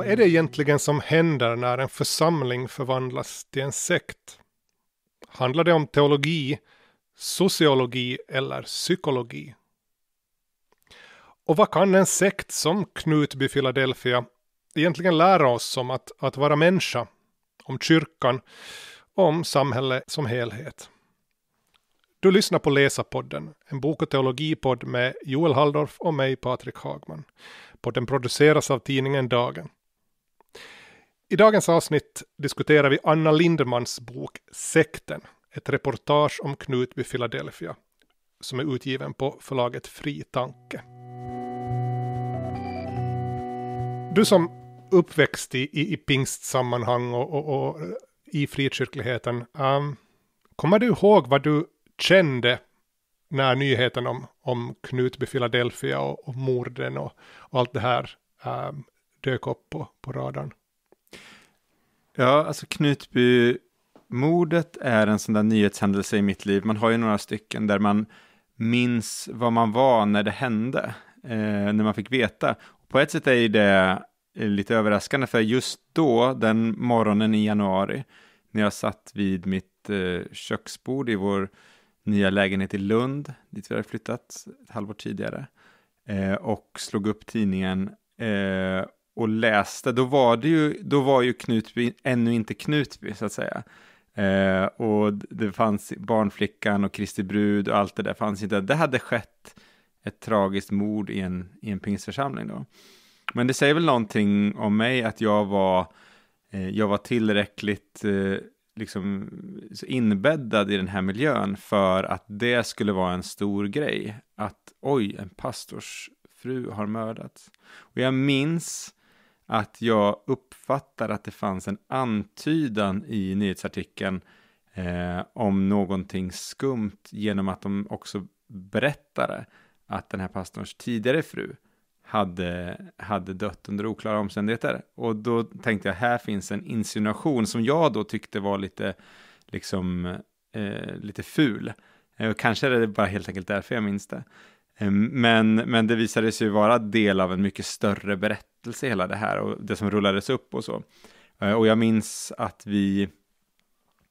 Vad är det egentligen som händer när en församling förvandlas till en sekt? Handlar det om teologi, sociologi eller psykologi? Och vad kan en sekt som Knutby Philadelphia egentligen lära oss om att, att vara människa, om kyrkan och om samhället som helhet? Du lyssnar på Läsa podden, en bok och teologipodd med Joel Halldorf och mig, Patrik Hagman. Podden produceras av tidningen Dagen. I dagens avsnitt diskuterar vi Anna Lindmans bok Sekten, ett reportage om Knutby, Philadelphia, som är utgiven på förlaget Fri Tanke. Du som uppväxt i, i, i pingstsammanhang och, och, och eh, i frikyrkligheten, um, kommer du ihåg vad du kände när nyheten om, om Knutby, Philadelphia och, och morden och, och, allt det här um, dök upp på, på radarn? Ja, alltså Knutby-mordet är en sån där nyhetshändelse i mitt liv. Man har ju några stycken där man minns vad man var när det hände, eh, när man fick veta. På ett sätt är det eh, lite överraskande, för just då, den morgonen i januari, när jag satt vid mitt eh, köksbord i vår nya lägenhet i Lund, dit vi hade flyttat ett halvår tidigare, eh, och slog upp tidningen eh, och läste, då var, det ju, då var ju Knutby ännu inte Knutby, så att säga. Eh, och det fanns Barnflickan och Kristi brud och allt det där fanns inte. Det hade skett ett tragiskt mord i en, i en pingstförsamling då. Men det säger väl någonting om mig att jag var, eh, jag var tillräckligt eh, liksom, inbäddad i den här miljön för att det skulle vara en stor grej. Att oj, en pastors fru har mördats. Och jag minns att jag uppfattar att det fanns en antydan i nyhetsartikeln eh, om någonting skumt genom att de också berättade att den här pastorns tidigare fru hade, hade dött under oklara omständigheter. Och då tänkte jag, här finns en insinuation som jag då tyckte var lite, liksom, eh, lite ful. Eh, kanske är det bara helt enkelt därför jag minns det. Ehm, men, men det visade sig vara del av en mycket större berättelse, hela det här och det som rullades upp och så. Eh, och jag minns att vi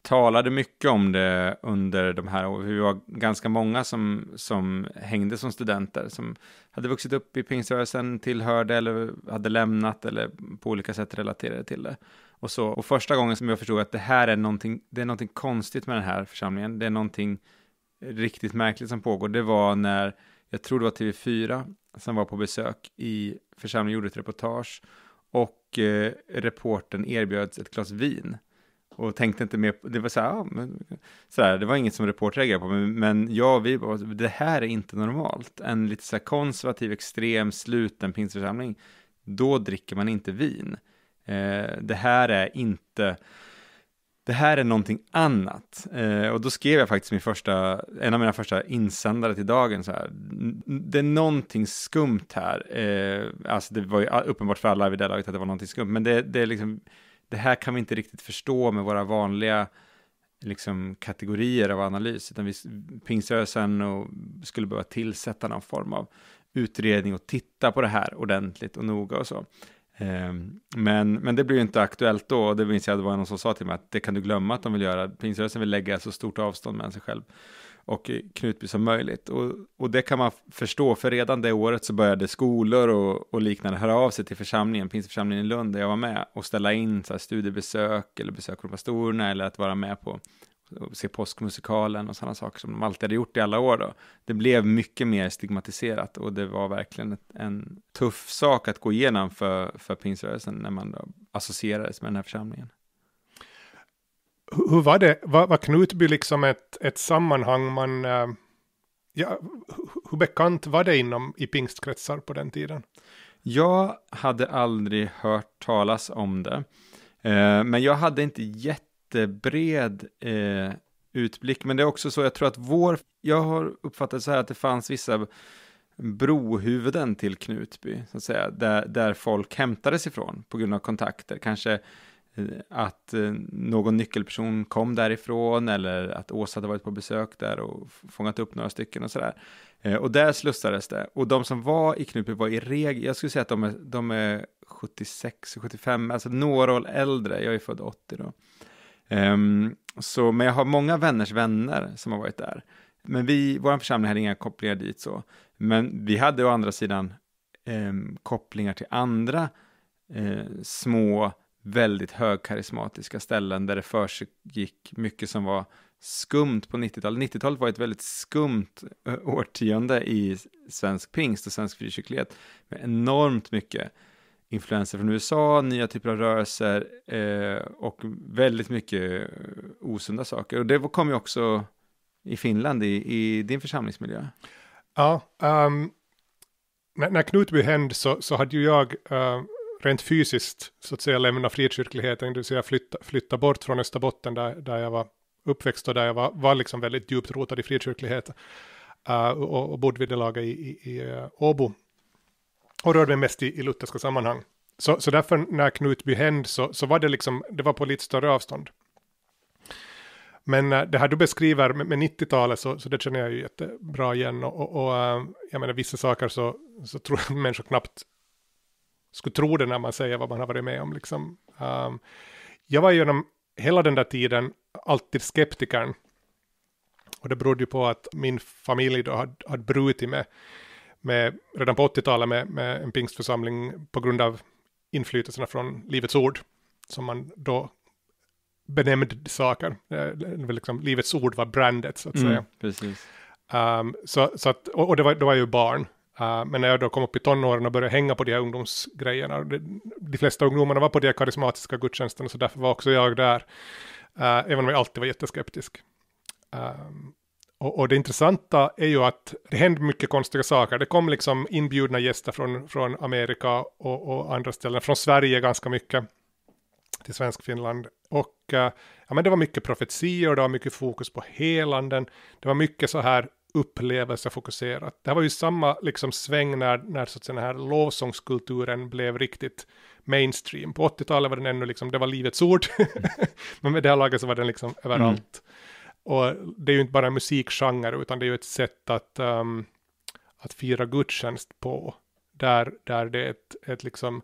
talade mycket om det under de här åren. Vi var ganska många som, som hängde som studenter, som hade vuxit upp i pingströrelsen, tillhörde eller hade lämnat eller på olika sätt relaterade till det. Och, så. och första gången som jag förstod att det här är någonting, det är någonting konstigt med den här församlingen, det är någonting riktigt märkligt som pågår, det var när jag tror det var TV4, som var på besök i församlingen gjorde ett reportage och eh, reporten erbjöds ett glas vin och tänkte inte mer på, det var så här, ja, men, så här, det var inget som reportrar reagerade på, men, men jag vi bara, det här är inte normalt. En lite så här konservativ, extrem, sluten pingstförsamling, då dricker man inte vin. Eh, det här är inte det här är någonting annat. Eh, och då skrev jag faktiskt min första, en av mina första insändare till dagen så här. Det är någonting skumt här. Eh, alltså det var ju ah, uppenbart för alla vid det laget att det var någonting skumt, men det, det, är liksom, det här kan vi inte riktigt förstå med våra vanliga liksom, kategorier av analys, utan vi, pingsrörelsen och skulle behöva tillsätta någon form av utredning och titta på det här ordentligt och noga och så. Ehm, men, men det blev inte aktuellt då och det minns jag det var någon som sa till mig att det kan du glömma att de vill göra. Pingströrelsen vill lägga så stort avstånd mellan sig själv och Knutby som möjligt. Och, och det kan man förstå, för redan det året så började skolor och, och liknande höra av sig till församlingen, Pingstförsamlingen i Lund där jag var med, och ställa in så här, studiebesök eller besök från pastorerna eller att vara med på se påskmusikalen och sådana saker som de alltid hade gjort i alla år. Då. Det blev mycket mer stigmatiserat och det var verkligen ett, en tuff sak att gå igenom för, för pingsrörelsen när man då associerades med den här församlingen. Hur var det, var, var Knutby liksom ett, ett sammanhang man, eh, ja, hur bekant var det inom i pingstkretsar på den tiden? Jag hade aldrig hört talas om det, eh, men jag hade inte gett jättebred eh, utblick. Men det är också så, jag tror att vår, jag har uppfattat så här att det fanns vissa brohuvuden till Knutby, så att säga, där, där folk hämtades ifrån på grund av kontakter. Kanske eh, att eh, någon nyckelperson kom därifrån eller att Åsa hade varit på besök där och fångat upp några stycken och sådär. Eh, och där slussades det. Och de som var i Knutby var i regel, jag skulle säga att de är, de är 76, 75, alltså några år äldre, jag är född 80 då. Um, så, men jag har många vänners vänner som har varit där. Men vi, vår församling hade inga kopplingar dit så. Men vi hade å andra sidan um, kopplingar till andra uh, små, väldigt högkarismatiska ställen där det försiggick mycket som var skumt på 90-talet. 90-talet var ett väldigt skumt eh, årtionde i svensk pingst och svensk frikyrklighet med enormt mycket influenser från USA, nya typer av rörelser eh, och väldigt mycket eh, osunda saker. Och det kom ju också i Finland, i, i din församlingsmiljö. Ja, um, när, när Knutby hände så, så hade ju jag uh, rent fysiskt så att säga lämnat frikyrkligheten, det vill säga flytta, flytta bort från Österbotten där, där jag var uppväxt och där jag var, var liksom väldigt djupt rotad i frikyrkligheten. Uh, eh, och, och bodde vid det laget i, i, i eh, Åbo och rörde mig mest i, i lutherska sammanhang. Så, så därför när Knutby hände så, så var det liksom, det var på lite större avstånd. Men eh, det här du beskriver med, 90-talet, så, så det känner jag ju jättebra igen. Och, och, och eh, jag menar, vissa saker så, så tror jag människor knappt skulle tro det när man säger vad man har varit med om. Liksom. Um, jag var genom hela den där tiden alltid skeptikern. Och det berodde ju på att min familj då hade, hade brutit med med, redan på 80-talet med, med en pingstförsamling på grund av inflytelserna från Livets Ord, som man då benämnde saker. Liksom, livets Ord var brandet, så att mm, säga. Precis. Um, så, så att, och, och det var, då var ju barn. Uh, men när jag då kom upp i tonåren och började hänga på de här ungdomsgrejerna, det, de flesta ungdomarna var på de här karismatiska gudstjänsterna, så därför var också jag där, uh, även om jag alltid var jätteskeptisk. Um, och, och, det intressanta är ju att det händer mycket konstiga saker. Det kom liksom inbjudna gäster från, från Amerika och, och andra ställen, från Sverige ganska mycket till Svensk-Finland. Och eh, ja, men det var mycket profetior, det var mycket fokus på helanden, det var mycket så här upplevelsefokuserat. Det var ju samma liksom sväng när, när så att säga, den här lovsångskulturen blev riktigt mainstream. På 80-talet var den ännu liksom, det var livets ord, men med det här laget så var den liksom mm. överallt. Mm. Och det är ju inte bara en musikgenre, utan det är ju ett sätt att, um, att fira gudstjänst på. Där, där det är ett, ett liksom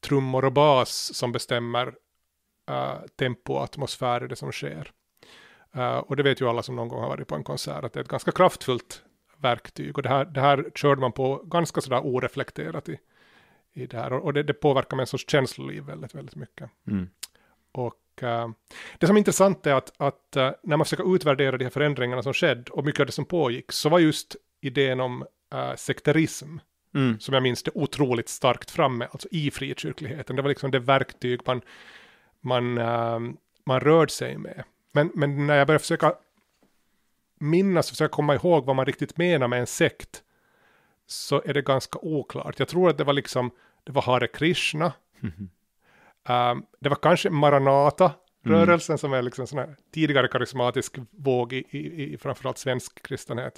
trummor och bas som bestämmer uh, tempo och atmosfär i det som sker. Uh, och det vet ju alla som någon gång har varit på en konsert, att det är ett ganska kraftfullt verktyg. Och det här, det här körde man på ganska sådär oreflekterat i, i det här. Och, och det, det, påverkar människors känsloliv väldigt, väldigt mycket. Mm. Och Eh, det som är intressant är att, att, eh, när man försöker utvärdera de här förändringarna som skedde och mycket av det som pågick så var just idén om uh, sekterism mm. som jag minns det otroligt starkt framme, alltså i frikyrkligheten. Det var liksom det verktyg man, man, uh, man rörde sig med. Men, men när jag började försöka minnas, försöka komma ihåg vad man riktigt menar med en sekt så är det ganska oklart. Jag tror att det var liksom, det var Hare Krishna, mm -hmm. Um, det var kanske Maranata-rörelsen mm. som är liksom sån tidigare karismatisk våg i, i, i framförallt svensk kristenhet.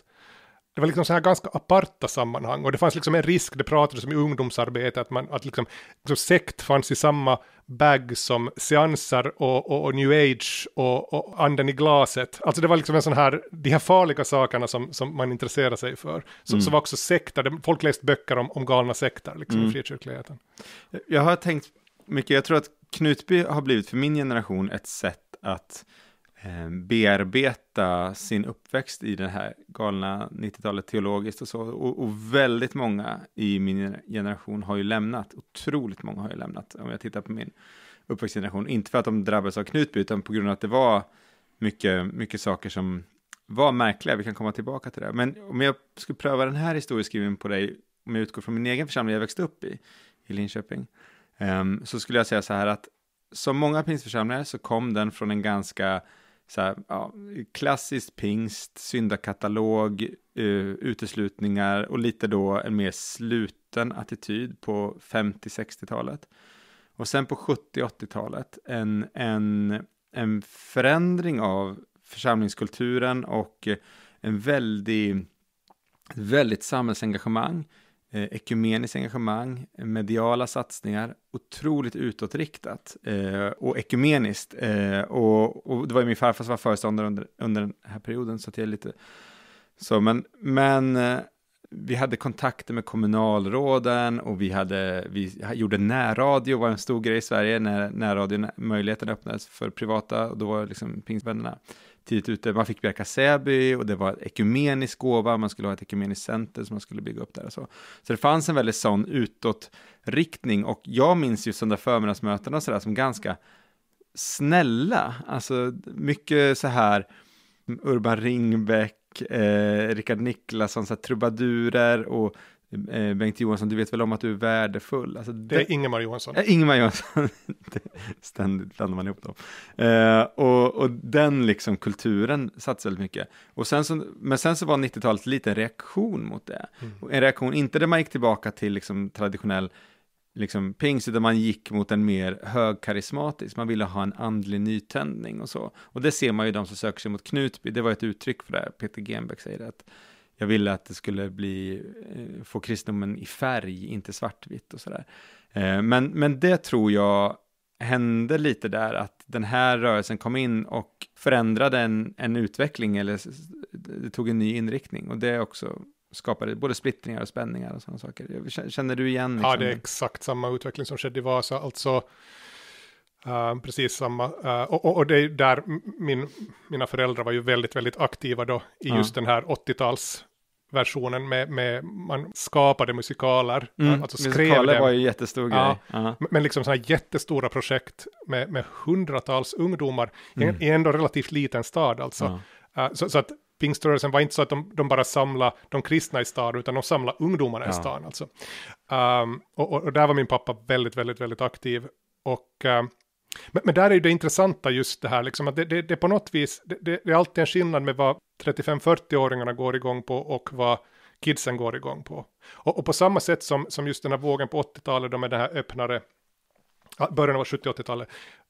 Det var liksom så här ganska aparta sammanhang och det fanns liksom en risk, det pratades om i ungdomsarbete, att, man, att liksom, liksom sekt fanns i samma bag som seanser och, och, och new age och, och, anden i glaset. Alltså det var liksom en sån här, de här farliga sakerna som, som man intresserar sig för. Som, mm. som var också sekter, folk läste böcker om, om galna sekter liksom, mm. i frikyrkligheten. Jag har tänkt mycket. Jag tror att Knutby har blivit för min generation ett sätt att eh, bearbeta sin uppväxt i det här galna 90-talet teologiskt och så. Och, och, väldigt många i min generation har ju lämnat. Otroligt många har ju lämnat om jag tittar på min uppväxtgeneration. Inte för att de drabbades av Knutby utan på grund av att det var mycket, mycket saker som var märkliga. Vi kan komma tillbaka till det. Men om jag skulle pröva den här historieskrivningen på dig om jag utgår från min egen församling jag växte upp i, i Linköping, Ehm, så skulle jag säga så här att som många pingstförsamlingar så kom den från en ganska så här, ja, klassisk pingst, syndakatalog, uh, uteslutningar och lite då en mer sluten attityd på 50-60-talet. Och sen på 70-80-talet en, en, en förändring av församlingskulturen och en väldig, väldigt samhällsengagemang eh, ekumeniskt engagemang, eh, mediala satsningar, otroligt utåtriktat eh, och ekumeniskt. Eh, och, och, det var ju min farfar som var föreståndare under, under den här perioden, så att jag är lite så, men, men eh, vi hade kontakter med kommunalråden och vi, hade, vi gjorde närradio, var en stor grej i Sverige när närradion, möjligheten öppnades för privata, och då var det liksom pingstvännerna tidigt ute. Man fick Bjärka Säby och det var ekumenisk gåva, man skulle ha ett ekumeniskt center som man skulle bygga upp där och så. Så det fanns en väldigt sån utåtriktning och jag minns ju söndag förmiddagsmötena och sådär som ganska snälla, alltså mycket så här mm, Urban Ringbäck, eh, Rickard Niklasson, så här, trubadurer och Eh, Bengt Johansson, du vet väl om att du är värdefull? Alltså det, det är Ingemar Johansson. Ja, Ingemar Johansson. Ständigt blandar man ihop dem. Eh, och, och den liksom kulturen satsade väldigt mycket. Och sen så, men sen så var 90-talet lite en reaktion mot det. Mm. En reaktion, inte där man gick tillbaka till liksom traditionell liksom pings, utan man gick mot en mer högkarismatisk, man ville ha en andlig nytändning och så. Och det ser man ju de som söker sig mot Knutby, det var ett uttryck för det här, Peter Genbeck säger att jag ville att det skulle bli, eh, få kristendomen i färg, inte svartvitt och sådär. Eh, men, men det tror jag hände lite där, att den här rörelsen kom in och förändrade en, en utveckling, eller det tog en ny inriktning. Och det också skapade både splittringar och spänningar och sådana saker. Känner du igen? Liksom? Ja, det är exakt samma utveckling som skedde i Vasa. Alltså, Uh, precis samma. Uh, och, och, det är där min, mina föräldrar var ju väldigt, väldigt aktiva då i uh. just den här 80-tals versionen med, med, man skapade musikaler. Mm. Alltså skrev musikaler dem. var ju jättestor ja, grej. Uh -huh. Men liksom sådana jättestora projekt med, med hundratals ungdomar mm. i ändå relativt liten stad alltså. Uh -huh. uh, så, så, att pingströrelsen var inte så att de, de bara samlade de kristna i staden, utan de samlade ungdomarna -huh. i staden alltså. Um, och, och, och, där var min pappa väldigt, väldigt, väldigt aktiv. Och ehm, men, men, där är ju det intressanta just det här, liksom, att det, det, det på något vis, det, det, är alltid en skillnad med vad 35-40-åringarna går igång på och vad kidsen går igång på. Och, och på samma sätt som, som just den här vågen på 80-talet, då med den här öppnare, början av 70-80-talet,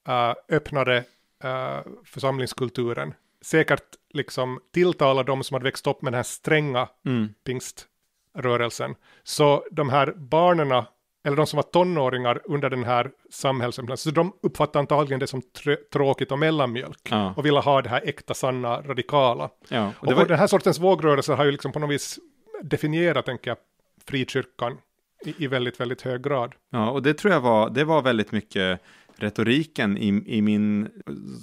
eh, öppnare eh, församlingskulturen, säkert liksom tilltalar de som hade växt upp med den här stränga mm. pingströrelsen. Så de här barnen eller de som var tonåringar under den här samhällsemblen, så de uppfattade antagligen det som tråkigt och mellanmjölk ja. och ville ha det här äkta, sanna, radikala. Ja, och, och var... den här sortens vågrörelser har ju liksom på något vis definierat, tänker jag, frikyrkan i, i, väldigt, väldigt hög grad. Ja, och det tror jag var, det var väldigt mycket retoriken i, i min,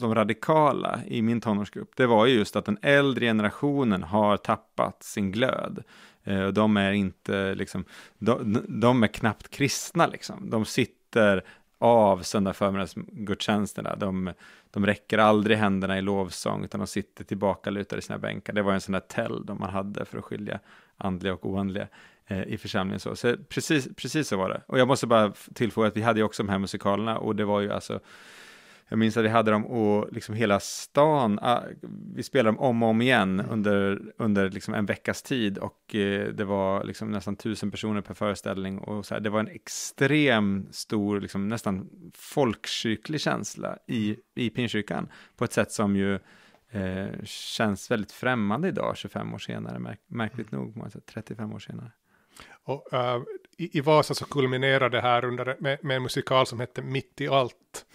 de radikala i min tonårsgrupp, det var ju just att den äldre generationen har tappat sin glöd. Eh, de är inte liksom, de, de är knappt kristna liksom. De sitter av söndag förmiddagsgudstjänsterna. De, de räcker aldrig händerna i lovsång, utan de sitter tillbaka lutade i sina bänkar. Det var en sån där tell de man hade för att skilja andliga och oandliga eh, i församlingen. Så, så precis, precis så var det. Och jag måste bara tillfoga att vi hade ju också de här musikalerna och det var ju alltså jag minns att vi hade dem och liksom hela stan, ah, vi spelade dem om och om igen mm. under, under liksom en veckas tid och eh, det var liksom nästan tusen personer per föreställning och så här, det var en extrem stor, liksom nästan folkkyrklig känsla i, mm. i pinkyrkan på ett sätt som ju eh, känns väldigt främmande idag, 25 år senare, märk märkligt mm. nog, alltså 35 år senare. Och, uh, i, i, Vasa så kulminerade det här under, med, med en musikal som hette Mitt i allt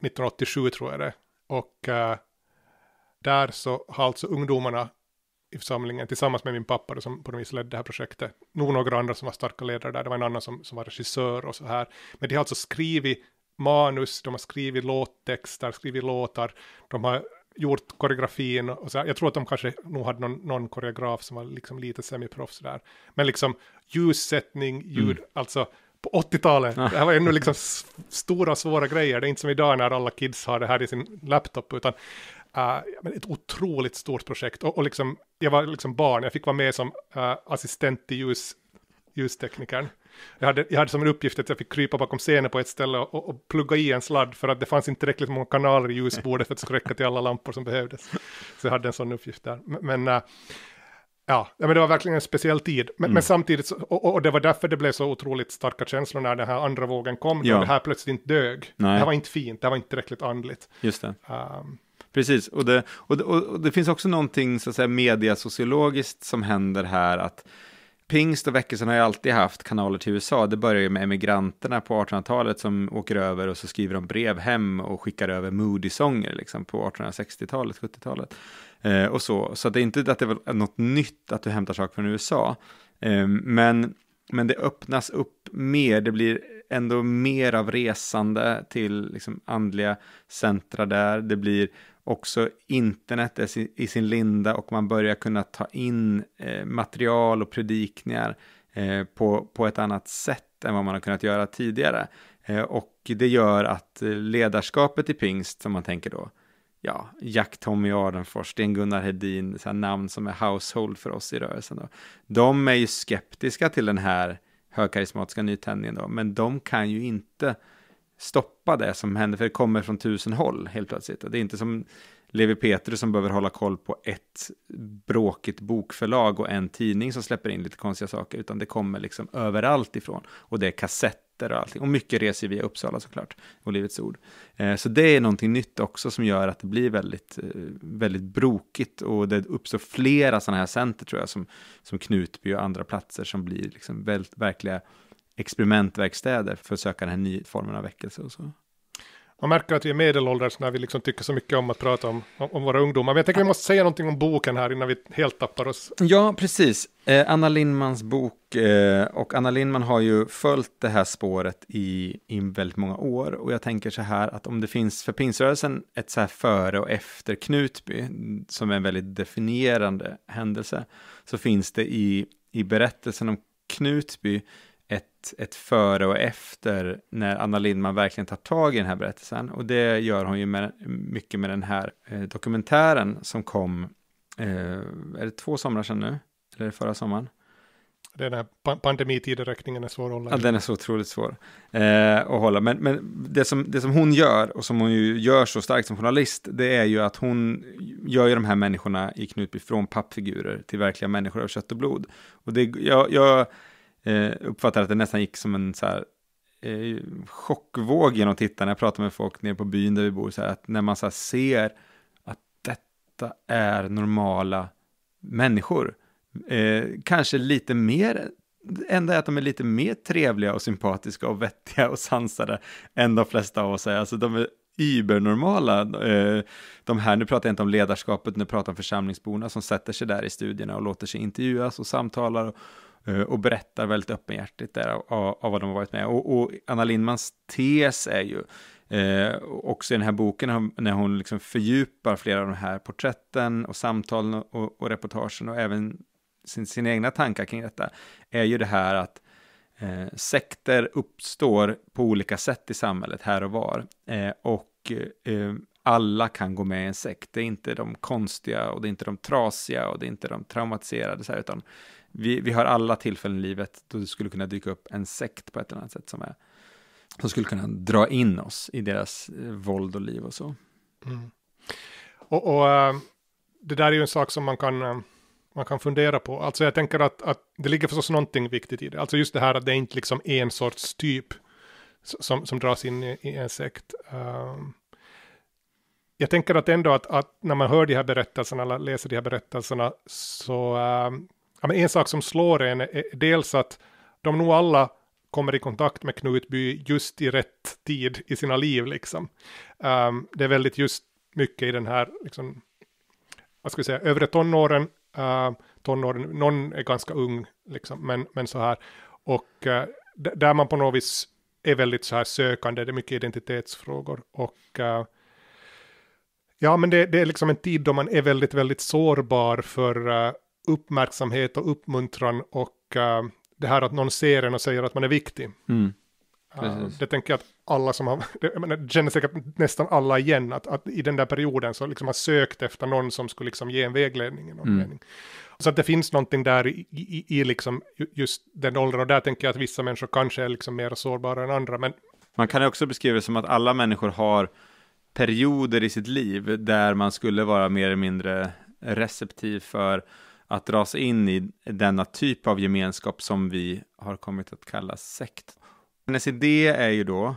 1987 tror jag det. Och äh, där så har alltså ungdomarna i församlingen tillsammans med min pappa då, som på något vis ledde det här projektet. Nog några andra som var starka ledare där, det var en annan som, som var regissör och så här. Men de har alltså skrivit manus, de har skrivit låttexter, skrivit låtar, de har gjort koreografin och så här. Jag tror att de kanske nog hade någon, någon koreograf som var liksom lite semiproffs där. Men liksom ljussättning, ljud, mm. alltså på 80-talet. Det här var ännu liksom stora svåra grejer. Det är inte som idag när alla kids har det här i sin laptop, utan uh, ett otroligt stort projekt. Och, och liksom, jag var liksom barn, jag fick vara med som uh, assistent till ljus, ljusteknikern. Jag hade, jag hade som en uppgift att jag fick krypa bakom scenen på ett ställe och, och plugga i en sladd för att det fanns inte tillräckligt många kanaler i ljusbordet för att det skulle räcka till alla lampor som behövdes. Så jag hade en sån uppgift där. Men, uh, Ja, men det var verkligen en speciell tid. Men, mm. men samtidigt, och, och, det var därför det blev så otroligt starka känslor när den här andra vågen kom. Ja. Det här plötsligt inte dög. Nej. Det här var inte fint, det var inte tillräckligt andligt. Just det. Um, Precis, och det, och, det, och det, finns också någonting så att säga, mediasociologiskt som händer här. att Pingst och väckelsen har ju alltid haft kanaler till USA. Det börjar ju med emigranterna på 1800-talet som åker över och så skriver de brev hem och skickar över Moody-sånger liksom på 1860-talet, 70-talet. Eh, och så. så det är inte att det är något nytt att du hämtar saker från USA. Eh, men, men det öppnas upp mer, det blir ändå mer av resande till liksom, andliga centra där. Det blir också internet är i sin linda och man börjar kunna ta in eh, material och predikningar eh, på, på ett annat sätt än vad man har kunnat göra tidigare. Eh, och det gör att eh, ledarskapet i pingst, som man tänker då, ja, Jack-Tommy Arenfors, Sten-Gunnar Hedin, så namn som är household för oss i rörelsen. Då. De är ju skeptiska till den här högkarismatiska nytändningen då, men de kan ju inte stoppa det som händer, för det kommer från tusen håll helt plötsligt. det är inte som Levi Petrus som behöver hålla koll på ett bråkigt bokförlag och en tidning som släpper in lite konstiga saker, utan det kommer liksom överallt ifrån. Och det är kassett biljetter och allting. Och mycket reser via Uppsala såklart, och Livets Ord. Eh, så det är någonting nytt också som gör att det blir väldigt, eh, väldigt brokigt och det uppstår flera sådana här center tror jag, som, som Knutby och andra platser som blir liksom väldigt, verkliga experimentverkstäder för att söka den här nya formen av väckelse och så man märker att vi är medelålders när vi liksom tycker så mycket om att prata om, om våra ungdomar. Men jag tänker att vi måste säga någonting om boken här innan vi helt tappar oss. Ja, precis. Eh, Anna Lindmans bok, eh, och Anna Lindman har ju följt det här spåret i, i väldigt många år. Och jag tänker så här att om det finns för pinsrörelsen ett så här före och efter Knutby, som är en väldigt definierande händelse, så finns det i, i berättelsen om Knutby ett, ett före och efter när Anna Lindman verkligen tar tag i den här berättelsen. Och det gör hon ju med, mycket med den här eh, dokumentären som kom, eh, är det två somrar sedan nu? Eller förra sommaren? Den här pandemitideräkningen är svår att hålla. Ja, den är så otroligt svår eh, att hålla. Men, men det, som, det som hon gör, och som hon ju gör så starkt som journalist, det är ju att hon gör ju de här människorna i Knutby från pappfigurer till verkliga människor av kött och blod. Och det, jag, jag eh, uppfattade att det nästan gick som en så här, eh, chockvåg genom tittarna. Jag pratade med folk nere på byn där vi bor, så här, att när man så här, ser att detta är normala människor, eh, kanske lite mer enda är att de är lite mer trevliga och sympatiska och vettiga och sansade än de flesta av oss är. Alltså de är übernormala, eh, de här, nu pratar jag inte om ledarskapet, nu pratar jag om församlingsborna som sätter sig där i studierna och låter sig intervjuas och samtalar Eh, och berättar väldigt öppenhjärtigt där av, av vad de har varit med. Och, och Anna Lindmans tes är ju eh, också i den här boken när hon liksom fördjupar flera av de här porträtten och samtalen och, och reportagen och även sin, sina egna tankar kring detta är ju det här att eh, sekter uppstår på olika sätt i samhället här och var eh, och eh, alla kan gå med i en sekt. Det är inte de konstiga och det är inte de trasiga och det är inte de traumatiserade, så här, utan vi, vi har alla tillfällen i livet då det skulle kunna dyka upp en sekt på ett eller annat sätt som, är, som skulle kunna dra in oss i deras eh, våld och liv och så. Mm. Och, och äh, det där är ju en sak som man kan, eh, man kan fundera på. Alltså jag tänker att, att det ligger förstås någonting viktigt i det. Alltså just det här att det är inte liksom en sorts typ som, som dras in i, i en sekt. Um, jag tänker att ändå att, att, när man hör de här berättelserna eller läser de här berättelserna så äh, ja, en sak som slår en är dels att de nog alla kommer i kontakt med Knutby just i rätt tid i sina liv liksom. Ähm, det är väldigt just mycket i den här, liksom, vad ska vi säga, övre tonåren, äh, tonåren, någon är ganska ung liksom, men, men så här, och äh, där man på något vis är väldigt så här sökande, det är mycket identitetsfrågor och äh, Ja, men det, det, är liksom en tid då man är väldigt, väldigt sårbar för uh, uppmärksamhet och uppmuntran och uh, det här att någon ser en och säger att man är viktig. Mm. Uh, det tänker jag att alla som har, jag menar, känner säkert nästan alla igen, att, att, i den där perioden så liksom har sökt efter någon som skulle liksom ge en vägledning. I någon mm. mening. Så att det finns någonting där i, i, i liksom just den åldern, och där tänker jag att vissa människor kanske är liksom mer sårbara än andra. Men... Man kan också beskriva det som att alla människor har perioder i sitt liv där man skulle vara mer eller mindre receptiv för att dras in i denna typ av gemenskap som vi har kommit att kalla sekt. Hennes idé är ju då,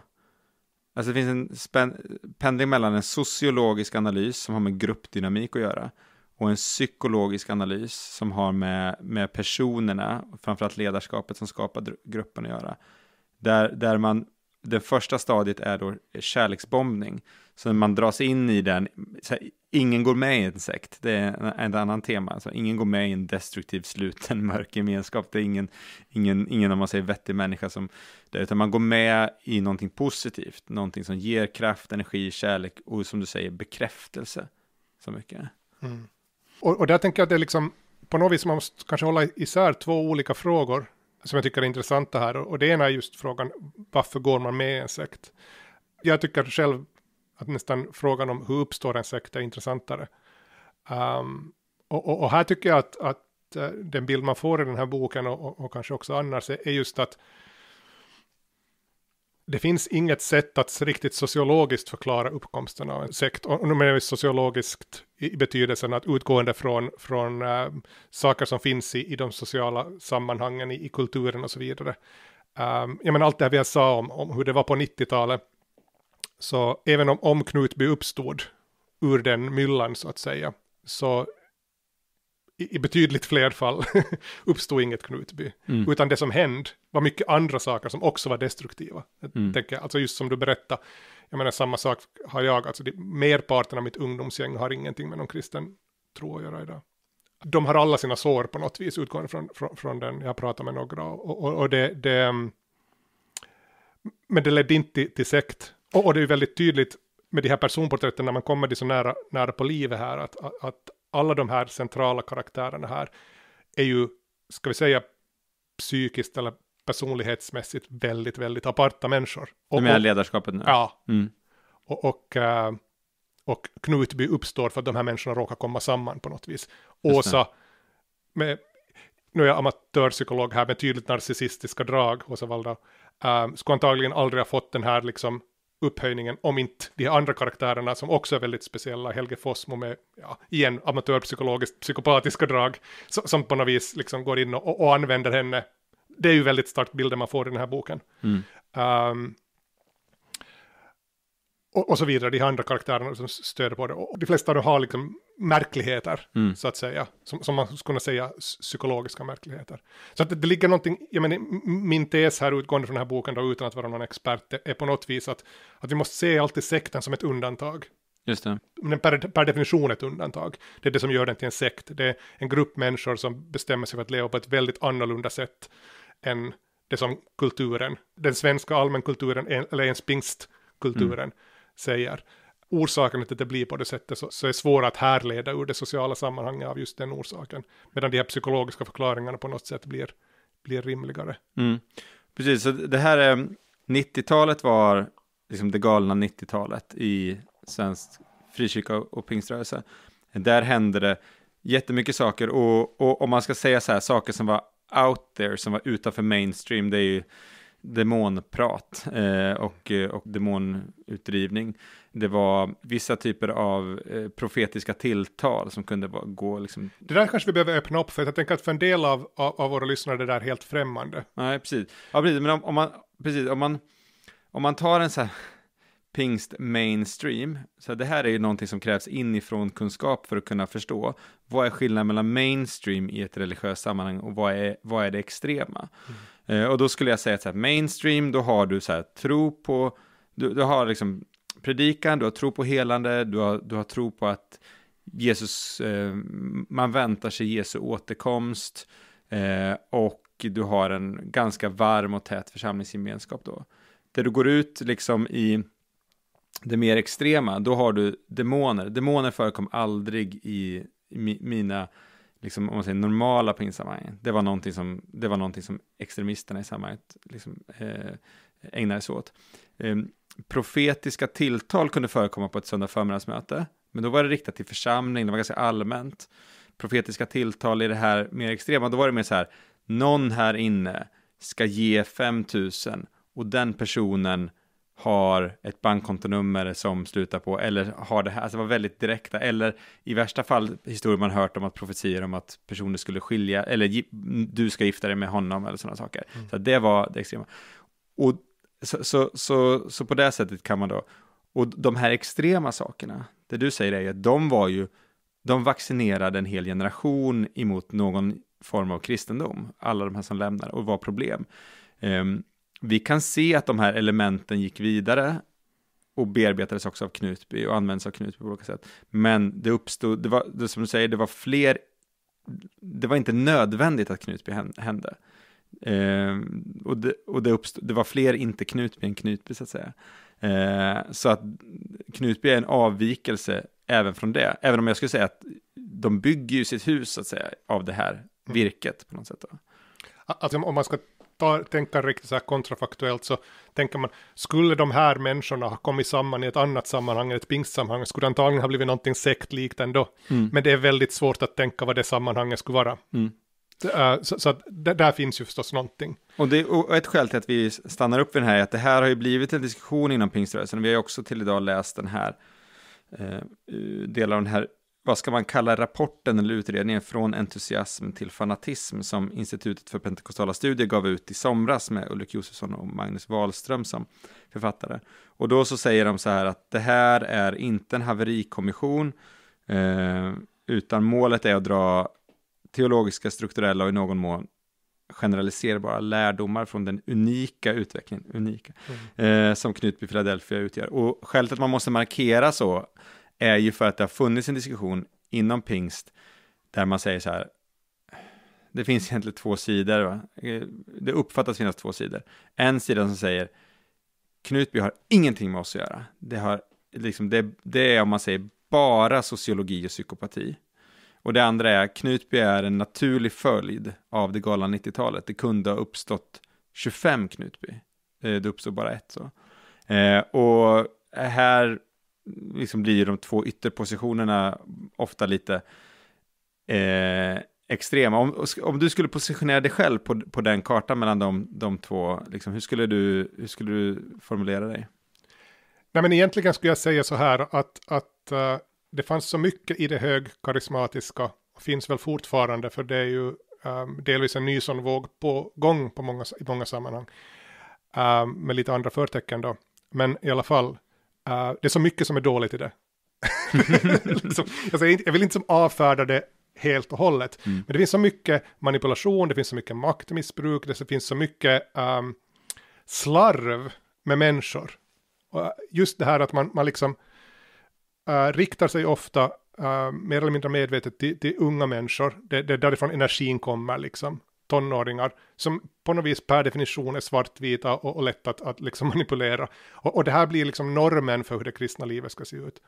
alltså det finns en pendling mellan en sociologisk analys som har med gruppdynamik att göra och en psykologisk analys som har med, med personerna, framförallt ledarskapet som skapar gruppen att göra. Där, där man, det första stadiet är då kärleksbombning så man dras in i den. Här, ingen går med i en sekt, det är ett annat tema. Alltså, ingen går med i en destruktiv, sluten, mörk gemenskap. Det är ingen, ingen, ingen om man säger vettig människa som det, utan man går med i någonting positivt, någonting som ger kraft, energi, kärlek och som du säger bekräftelse så mycket. Mm. Och, och där tänker jag att det är liksom på något vis man måste kanske hålla isär två olika frågor som jag tycker är intressanta här. Och det ena är just frågan varför går man med i en sekt? Jag tycker själv att nästan frågan om hur uppstår en sekt är intressantare. Um, och, och, och, här tycker jag att, att, eh, den bild man får i den här boken och, och kanske också annars är just att det finns inget sätt att riktigt sociologiskt förklara uppkomsten av en sekt. Och nu menar jag sociologiskt i betydelsen att utgående från, från äh, saker som finns i, i de sociala sammanhangen, i, i kulturen och så vidare. Um, ehm, jag menar allt det här vi sa om, om hur det var på 90-talet, så även om, om Knutby uppstod ur den myllan så att säga, så i, i betydligt fler fall uppstod inget Knutby. Mm. Utan det som hände var mycket andra saker som också var destruktiva. Jag mm. tänker, alltså just som du berättade, jag menar samma sak har jag, alltså det, merparten av mitt ungdomsgäng har ingenting med någon kristen tro att göra idag. De har alla sina sår på något vis utgående från, från, från den jag pratar med några och, och, och det, det, mm, men det ledde inte till sekt och, och det är ju väldigt tydligt med de här personporträtten när man kommer de så nära, nära på livet här, att, att alla de här centrala karaktärerna här är ju, ska vi säga, psykiskt eller personlighetsmässigt väldigt, väldigt aparta människor. Och, de är ledarskapet nu? Ja. Mm. Och, och, eh, och, Knutby uppstår för att de här människorna råkar komma samman på något vis. Åsa, med, nu är jag amatörpsykolog här, med tydligt narcissistiska drag, Åsa Waldau, um, skulle antagligen aldrig ha fått den här liksom upphöjningen, om inte de andra karaktärerna som också är väldigt speciella, Helge Fossmo med, ja, igen, amatörpsykologiskt psykopatiska drag, så, som på något vis liksom går in och, och, använder henne. Det är ju väldigt starkt bilden man får i den här boken. Mm. Um, och, och, så vidare, de andra karaktärerna som stöder på det. Och de flesta av dem har liksom märkligheter, mm. så att säga, som, som, man skulle kunna säga psykologiska märkligheter. Så att det, det ligger någonting, jag menar, min tes här utgående från den här boken då, utan att vara någon expert, är på något vis att, att vi måste se alltid sekten som ett undantag. Just det. Men per, per, definition ett undantag. Det är det som gör den till en sekt. Det är en grupp människor som bestämmer sig för att leva på ett väldigt annorlunda sätt än det som kulturen, den svenska allmänkulturen eller ens pingstkulturen mm säger orsaken till att det blir på det sättet så, så är svåra att härleda ur det sociala sammanhanget av just den orsaken. Medan de här psykologiska förklaringarna på något sätt blir, blir rimligare. Mm. Precis, så det här är 90-talet var liksom det galna 90-talet i svensk frikyrka och pingströrelse. Där hände det jättemycket saker och om man ska säga så här, saker som var out there, som var utanför mainstream, det är ju demonprat eh, och, eh, och demonutdrivning. Det var vissa typer av eh, profetiska tilltal som kunde gå liksom. Det där kanske vi behöver öppna upp för, jag tänker att för en del av, av, av våra lyssnare är det där helt främmande. Nej, precis. Ja, precis, men om, om man, precis, om man, om man tar en så här pingst mainstream. Så det här är ju någonting som krävs inifrån kunskap för att kunna förstå. Vad är skillnaden mellan mainstream i ett religiöst sammanhang och vad är, vad är det extrema? Mm. Eh, och då skulle jag säga att så här, mainstream, då har du så här, tro på, du, du, har liksom predikan, du har tro på helande, du har, du har tro på att Jesus, eh, man väntar sig Jesu återkomst eh, och du har en ganska varm och tät församlingsgemenskap då. Där du går ut liksom i det mer extrema, då har du demoner. Demoner förekom aldrig i, i mina liksom, om man säger, normala pinsammanhang. Det var någonting som, det var någonting som extremisterna i sammanhanget, liksom, eh, ägnade sig åt. Eh, profetiska tilltal kunde förekomma på ett söndag förmiddagsmöte, men då var det riktat till församling, det var ganska allmänt. Profetiska tilltal i det här mer extrema, då var det mer så här, någon här inne ska ge 5000 och den personen har ett bankkontonummer som slutar på, eller har det här, alltså var väldigt direkta, eller i värsta fall historier man hört om att profetier om att personer skulle skilja, eller du ska gifta dig med honom eller sådana saker. Mm. Så det var det extrema. Och så, så, så, så, på det sättet kan man då, och de här extrema sakerna, det du säger är ju att de var ju, de vaccinerade en hel generation emot någon form av kristendom, alla de här som lämnar och var problem. Um, vi kan se att de här elementen gick vidare och bearbetades också av Knutby och används av Knutby på olika sätt. Men det uppstod, det var, det, som du säger, det var fler, det var inte nödvändigt att Knutby hände. Eh, och det, och det, uppstod, det var fler inte Knutby än Knutby så att säga. Eh, så att Knutby är en avvikelse även från det, även om jag skulle säga att de bygger ju sitt hus så att säga av det här mm. virket på något sätt. Då. Alltså, om man ska tar, tänker riktigt så här kontrafaktuellt så tänker man, skulle de här människorna ha kommit samman i ett annat sammanhang, ett pingstsammanhang, skulle det antagligen ha blivit någonting sektlikt ändå. Mm. Men det är väldigt svårt att tänka vad det sammanhanget skulle vara. Mm. Så, eh, så där finns ju förstås någonting. Och, det, och ett skäl till att vi stannar upp vid den här är att det här har ju blivit en diskussion inom pingströrelsen. Vi har ju också till idag läst den här eh, delar av den här vad ska man kalla rapporten eller utredningen från entusiasm till fanatism som Institutet för pentekostala studier gav ut i somras med Ulrik Josefsson och Magnus Wahlström som författare. Och då så säger de så här att det här är inte en haverikommission eh, utan målet är att dra teologiska, strukturella och i någon mån generaliserbara lärdomar från den unika utvecklingen, unika, mm. eh, som Knutby Philadelphia utgör. Och skälet att man måste markera så är ju för att det har funnits en diskussion inom pingst där man säger så här, det finns egentligen två sidor, va? det uppfattas finnas två sidor. En sida som säger, Knutby har ingenting med oss att göra, det, har, liksom, det, det är om man säger bara sociologi och psykopati. Och det andra är, Knutby är en naturlig följd av det galna 90-talet, det kunde ha uppstått 25 Knutby, eh, det uppstod bara ett så. Eh, och här liksom blir ju de två ytterpositionerna ofta lite eh, extrema. Om, om du skulle positionera dig själv på, på den kartan mellan de, de två, liksom, hur, skulle du, hur skulle du formulera dig? Nej, men egentligen skulle jag säga så här att, att uh, det fanns så mycket i det högkarismatiska, och finns väl fortfarande, för det är ju um, delvis en ny sån våg på gång på många, i många sammanhang, um, med lite andra förtecken då. Men i alla fall, Eh, det är så mycket som är dåligt i det. liksom, alltså, jag, jag, vill inte som avfärda det helt och hållet, mm. men det finns så mycket manipulation, det finns så mycket maktmissbruk, det finns så mycket um, slarv med människor. Och eh, just det här att man, man liksom uh, riktar sig ofta uh, mer eller mindre medvetet till, till unga människor, det, det är därifrån energin kommer liksom tonåringar som på något vis per definition är svartvita och, och lätt att, att liksom manipulera. Och, och, det här blir liksom normen för hur det kristna livet ska se ut.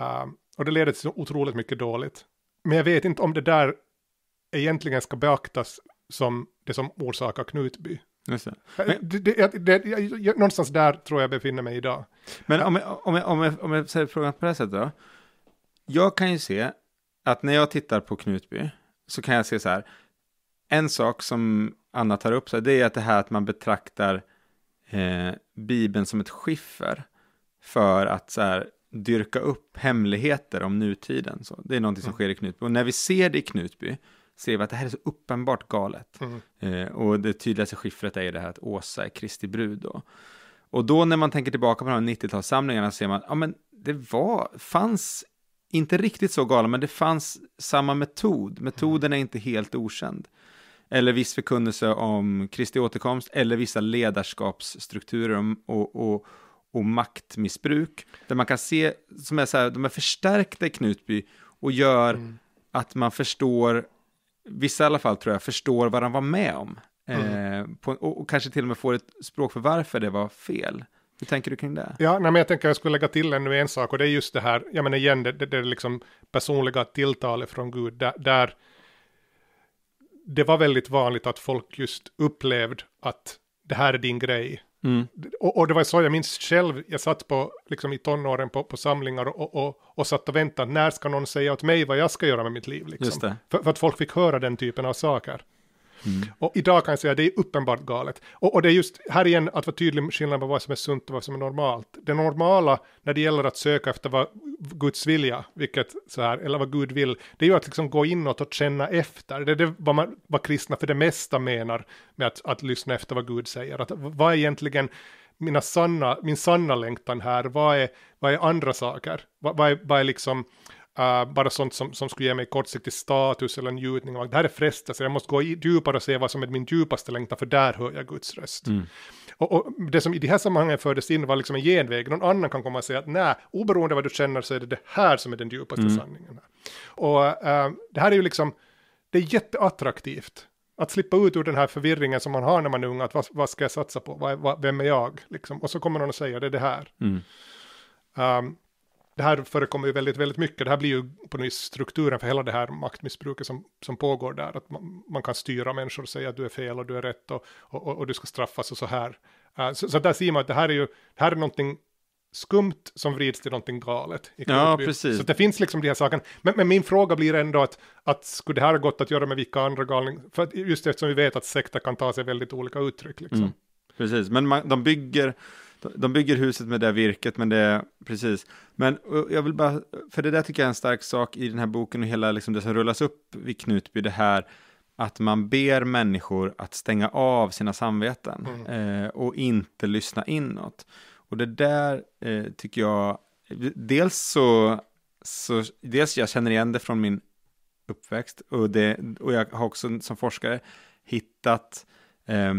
Uh, och det leder till så otroligt mycket dåligt. Men jag vet inte om det där egentligen ska beaktas som det som orsakar Knutby. Just det. Eh, det, det, det, jag, någonstans där tror jag befinner mig idag. Men om jag, om jag, om jag, om jag säger frågan på det här sättet då. Jag kan ju se att när jag tittar på Knutby så kan jag se så här, en sak som Anna tar upp, så det är att det här att man betraktar eh, Bibeln som ett skiffer för att så här, dyrka upp hemligheter om nutiden. Så det är någonting som mm. sker i Knutby. Och när vi ser det i Knutby ser vi att det här är så uppenbart galet. Mm. Eh, och det tydligaste skiffret är ju det här att Åsa är Kristi brud. Då. Och då när man tänker tillbaka på de här 90-talssamlingarna ser man att ja, det var, fanns inte riktigt så galet, men det fanns samma metod. Mm. Metoden är inte helt okänd eller viss förkunnelse om Kristi återkomst eller vissa ledarskapsstrukturer och, och, och maktmissbruk. Där man kan se, som är så här, de är förstärkta i Knutby och gör mm. att man förstår, vissa i alla fall tror jag, förstår vad de var med om. Mm. Eh, på, och, och, kanske till och med får ett språk för varför det var fel. Hur tänker du kring det? Ja, nej, men jag tänker jag skulle lägga till ännu en sak och det är just det här, jag menar igen, det, det, det liksom personliga tilltalet från Gud, där, där det var väldigt vanligt att folk just upplevde att det här är din grej. Mm. Och, och, det var så jag minns själv, jag satt på, liksom i tonåren på, på samlingar och, och, och satt och väntade, när ska någon säga åt mig vad jag ska göra med mitt liv? Liksom? För, för, att folk fick höra den typen av saker. Mm. Och idag kan jag säga, att det är uppenbart galet. Och, och, det är just här igen att vara tydlig med skillnaden på vad som är sunt och vad som är normalt. Det normala när det gäller att söka efter vad Guds vilja, vilket så här, eller vad Gud vill, det är ju att liksom gå inåt och känna efter. Det är det vad, man, vad kristna för det mesta menar med att, att lyssna efter vad Gud säger. Att, vad är egentligen mina sanna, min sanna längtan här? Vad är, vad är andra saker? Vad, vad, är, vad är liksom Eh, bara sånt som, som skulle ge mig kortsiktig status eller njutning. Det här är frestelser, jag måste gå djupare och se vad som är min djupaste längtan, för där hör jag Guds röst. Mm. Och, och, det som i det här sammanhanget fördes in var liksom en genväg, någon annan kan komma och säga att nej, oberoende vad du känner så är det det här som är den djupaste mm. sanningen. Och uh, det här är ju liksom, det är jätteattraktivt att slippa ut ur den här förvirringen som man har när man är ung, att vad, vad ska jag satsa på, vad, vad, vem är jag, liksom. och så kommer någon och säger det är det här. Mm. Um, det här förekommer ju väldigt, väldigt mycket. Det här blir ju på något vis strukturen för hela det här maktmissbruket som, som pågår där. Att man, man kan styra människor och säga att du är fel och du är rätt och, och, och, och du ska straffas och så här. Uh, så, så, där ser man att det här är ju, det här är någonting skumt som vrids till någonting galet. ja, precis. Så det finns liksom de här sakerna. Men, men, min fråga blir ändå att, att skulle det här ha gått att göra med vilka andra galningar? För att, just eftersom vi vet att sekter kan ta sig väldigt olika uttryck. Liksom. Mm, precis, men man, de bygger de bygger huset med det virket, men det är precis. Men jag vill bara, för det där tycker jag är en stark sak i den här boken och hela liksom det som rullas upp vid Knutby, det här att man ber människor att stänga av sina samveten mm. eh, och inte lyssna inåt. Och det där eh, tycker jag, dels så, så, dels jag känner igen det från min uppväxt och, det, och jag har också som forskare hittat eh,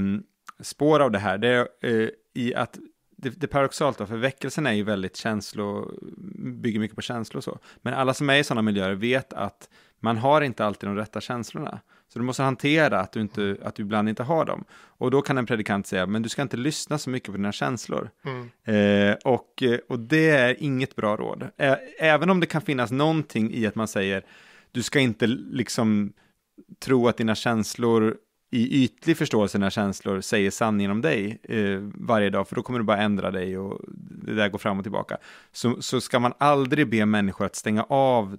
spår av det här. Det är eh, i att det, det är paradoxalt då, för väckelsen är ju väldigt känslo, bygger mycket på känslor och så. Men alla som är i sådana miljöer vet att man har inte alltid de rätta känslorna. Så du måste hantera att du, inte, mm. att du ibland inte har dem. Och då kan en predikant säga, men du ska inte lyssna så mycket på dina känslor. Mm. Eh, och, och det är inget bra råd. Eh, även om det kan finnas någonting i att man säger, du ska inte liksom tro att dina känslor i ytlig förståelse när känslor säger sanningen om dig eh, varje dag, för då kommer du bara ändra dig och det där går fram och tillbaka. Så, så ska man aldrig be människor att stänga av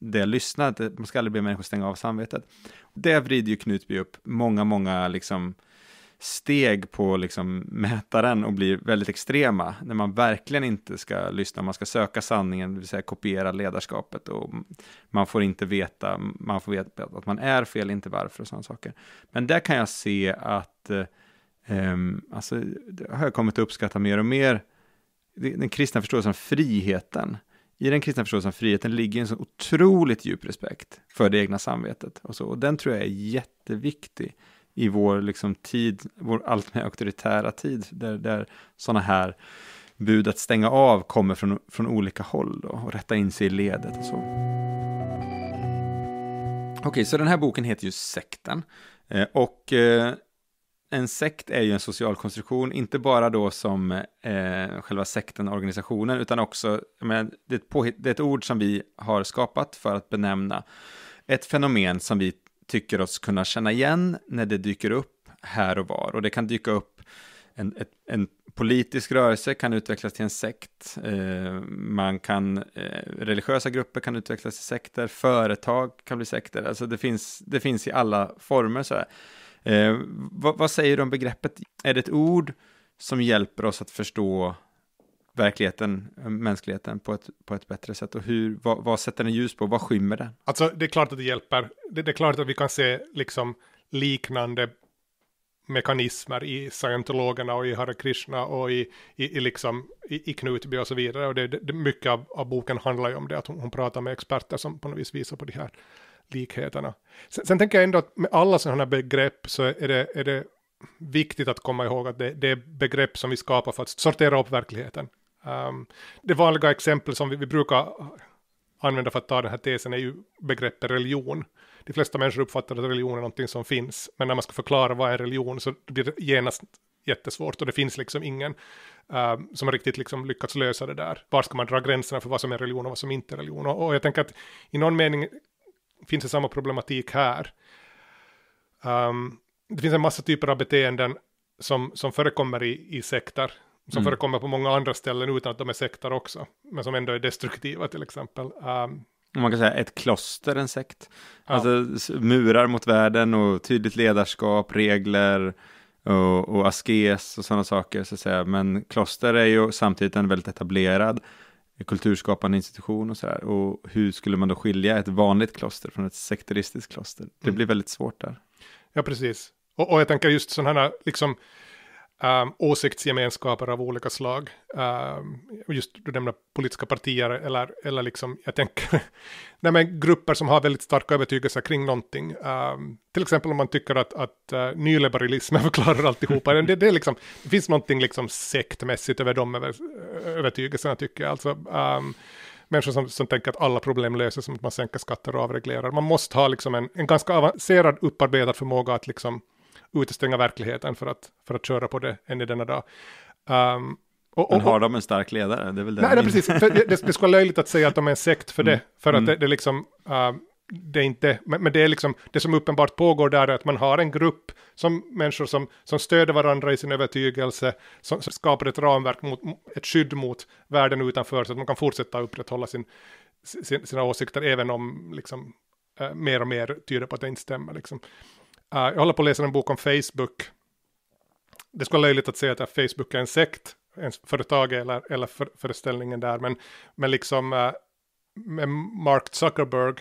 det lyssnandet, man ska aldrig be människor att stänga av samvetet. Det vrider ju Knutby upp många, många liksom steg på liksom mätaren och blir väldigt extrema när man verkligen inte ska lyssna, man ska söka sanningen, det vill säga kopiera ledarskapet och man får inte veta, man får veta att man är fel, inte varför och sådana saker. Men där kan jag se att, eh, ehm, alltså, det har jag kommit att uppskatta mer och mer, den kristna förståelsen av friheten. I den kristna förståelsen av friheten ligger en så otroligt djup respekt för det egna samvetet och, så, och den tror jag är jätteviktig i vår liksom, tid, vår alltmer auktoritära tid, där, där sådana här bud att stänga av kommer från, från olika håll då, och rätta in sig i ledet och så. Okej, okay, så den här boken heter ju Sekten. Eh, och eh, en sekt är ju en social konstruktion, inte bara då som eh, själva sekten, organisationen, utan också, men det, är påhitt, det är ett ord som vi har skapat för att benämna ett fenomen som vi tycker oss kunna känna igen när det dyker upp här och var. Och det kan dyka upp en, ett, en politisk rörelse kan utvecklas till en sekt. Eh, man kan, eh, religiösa grupper kan utvecklas till sekter, företag kan bli sekter. Alltså det finns, det finns i alla former. Så eh, vad, vad, säger du om begreppet? Är det ett ord som hjälper oss att förstå verkligheten, eh, mänskligheten på ett, på ett bättre sätt? Och hur, vad, vad sätter den ljus på? Vad skymmer den? Alltså, det är klart att det hjälper. Det, det är klart att vi kan se liksom liknande mekanismer i scientologerna och i Hare Krishna och i, i, i, liksom, i, i Knutby och så vidare. Och det, det, mycket av, av, boken handlar ju om det, att hon, hon, pratar med experter som på något vis visar på de här likheterna. Sen, sen tänker jag ändå att med alla sådana här begrepp så är det, är det viktigt att komma ihåg att det, det, är begrepp som vi skapar för att sortera upp verkligheten. Um, det vanliga exempel som vi, vi, brukar använda för att ta den här tesen är ju begreppet religion. De flesta människor uppfattar att religion är någonting som finns, men när man ska förklara vad är religion så blir det genast jättesvårt och det finns liksom ingen uh, som riktigt liksom lyckats lösa det där. Var ska man dra gränserna för vad som är religion och vad som inte är religion? Och, och jag tänker att i någon mening finns det samma problematik här. Um, det finns en massa typer av beteenden som, som förekommer i, i sekter som mm. förekommer på många andra ställen utan att de är sektar också, men som ändå är destruktiva till exempel. Um, man kan säga ett kloster, en sekt. Ja. Alltså murar mot världen och tydligt ledarskap, regler och, och askes och sådana saker. Så att säga. Men kloster är ju samtidigt en väldigt etablerad kulturskapande institution och sådär. Och hur skulle man då skilja ett vanligt kloster från ett sekteristiskt kloster? Det mm. blir väldigt svårt där. Ja, precis. Och, och jag tänker just sådana här, liksom, um, åsiktsgemenskaper av olika slag. Um, just du nämnde politiska partier eller, eller liksom, jag tänker, nej men grupper som har väldigt starka övertygelser kring någonting. Um, till exempel om man tycker att, att uh, nyliberalismen förklarar alltihopa. det, det, är liksom, det finns någonting liksom sektmässigt över de eh, övertygelserna tycker jag. Alltså, um, människor som, som tänker att alla problem löses som att man sänker skatter och avreglerar. Man måste ha liksom en, en ganska avancerad upparbetad förmåga att liksom utestänga verkligheten för att, för att köra på det än i denna dag. Um, ehm, och, och, Men har de en stark ledare? Det är väl det nej, nej, precis. det, det, det skulle vara löjligt att säga att de är en sekt för mm. mm. det, för att det, det liksom... Uh, det är inte, men, det är liksom det som uppenbart pågår där är att man har en grupp som människor som, som stöder varandra i sin övertygelse, som, som skapar ett ramverk, mot, ett skydd mot världen utanför så att man kan fortsätta upprätthålla sin, sin, sina åsikter även om liksom, eh, mer och mer tyder på att det inte stämmer. Liksom. Äh, jag håller på att läsa en bok om Facebook. Det skulle vara löjligt att säga att Facebook är en sekt, en företag eller, eller för, föreställningen där, men, men liksom äh, Mark Zuckerberg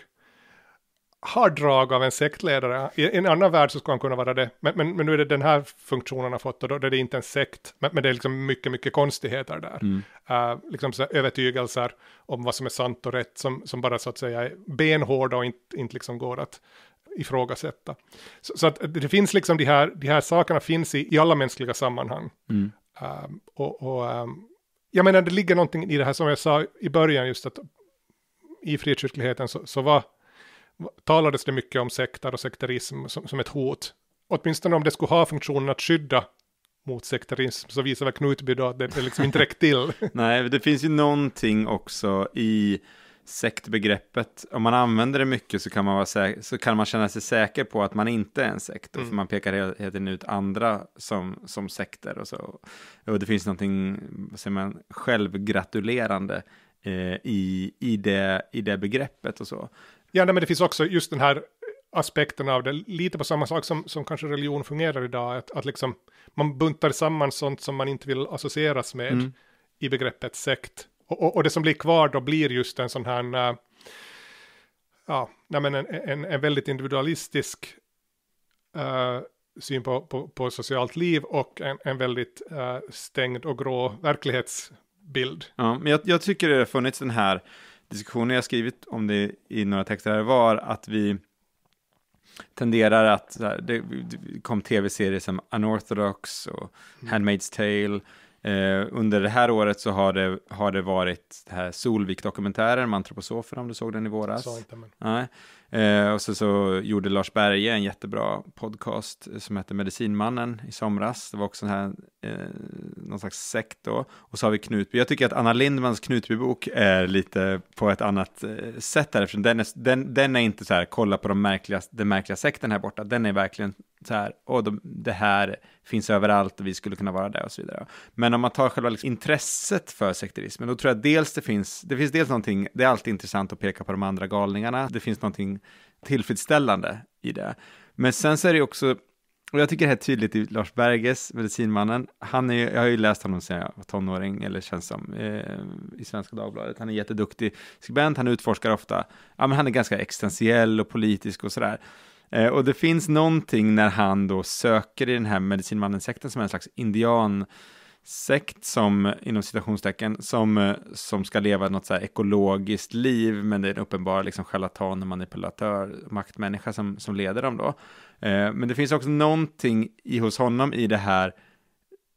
har drag av en sektledare. I en annan värld så skulle han kunna vara det, men, men, men nu är det den här funktionen han har fått och då är det inte en sekt, men, men det är liksom mycket, mycket konstigheter där. Mm. Uh, liksom så övertygelser om vad som är sant och rätt som, som bara så att säga är benhårda och inte, inte liksom går att, ifrågasätta. Så, så att det finns liksom de här, de här sakerna finns i, i alla mänskliga sammanhang. Mm. Um, och, och um, jag menar, det ligger någonting i det här som jag sa i början, just att i frikyrkligheten så, så var, talades det mycket om sektar och sekterism som, som ett hot. Åtminstone om det skulle ha funktionen att skydda mot sekterism så visar väl Knutby då att det, det liksom inte räcker till. Nej, det finns ju någonting också i sektbegreppet, om man använder det mycket så kan man, vara säker, så kan man känna sig säker på att man inte är en sekt. Mm. För man pekar hela tiden ut andra som, som sekter och så. Och det finns någonting, vad säger man, självgratulerande eh, i, i, det, i det begreppet och så. Ja, nej, men det finns också just den här aspekten av det, lite på samma sak som, som kanske religion fungerar idag, att, att liksom, man buntar samman sånt som man inte vill associeras med mm. i begreppet sekt och, och, det som blir kvar då blir just en sån här, eh, ja, nämen en, en, en väldigt individualistisk uh, syn på, på, på, socialt liv och en, en väldigt uh, stängd och grå verklighetsbild. Ja, men jag, jag tycker det har funnits den här diskussionen jag skrivit om det i några texter här var att vi tenderar att, det kom tv-serier som Unorthodox och mm. Handmaid's Tale Eh, under det här året så har det, har det varit det här Solvik-dokumentären, med antroposofer om du såg den i våras. Jag inte, men... Eh, och så, så gjorde Lars Berge en jättebra podcast som hette Medicinmannen i somras. Det var också här, eh, någon slags sekt då. Och så har vi Knutby. Jag tycker att Anna Lindmans Knutby-bok är lite på ett annat eh, sätt här, eftersom den är, den, den är inte så här, kolla på de märkliga, den märkliga sekten här borta. Den är verkligen så här, och de, det här finns överallt och vi skulle kunna vara där och så vidare. Men om man tar själva liksom intresset för sekterismen, då tror jag dels det finns, det finns dels någonting, det är alltid intressant att peka på de andra galningarna, det finns någonting tillfredsställande i det. Men sen så är det ju också, och jag tycker det här är tydligt i Lars Berges, Medicinmannen, han är, ju, jag har ju läst honom sedan jag var tonåring, eller känns som, eh, i Svenska Dagbladet, han är jätteduktig skribent, han utforskar ofta, ja men han är ganska existentiell och politisk och sådär. Eh, och det finns någonting när han då söker i den här medicinmannen-sekten som är en slags indian sekt som, inom citationstecken, som, eh, som ska leva något så här ekologiskt liv, men det är en uppenbar liksom charlatan och manipulatör, maktmänniska som, som leder dem då. Eh, men det finns också någonting i, hos honom i det här,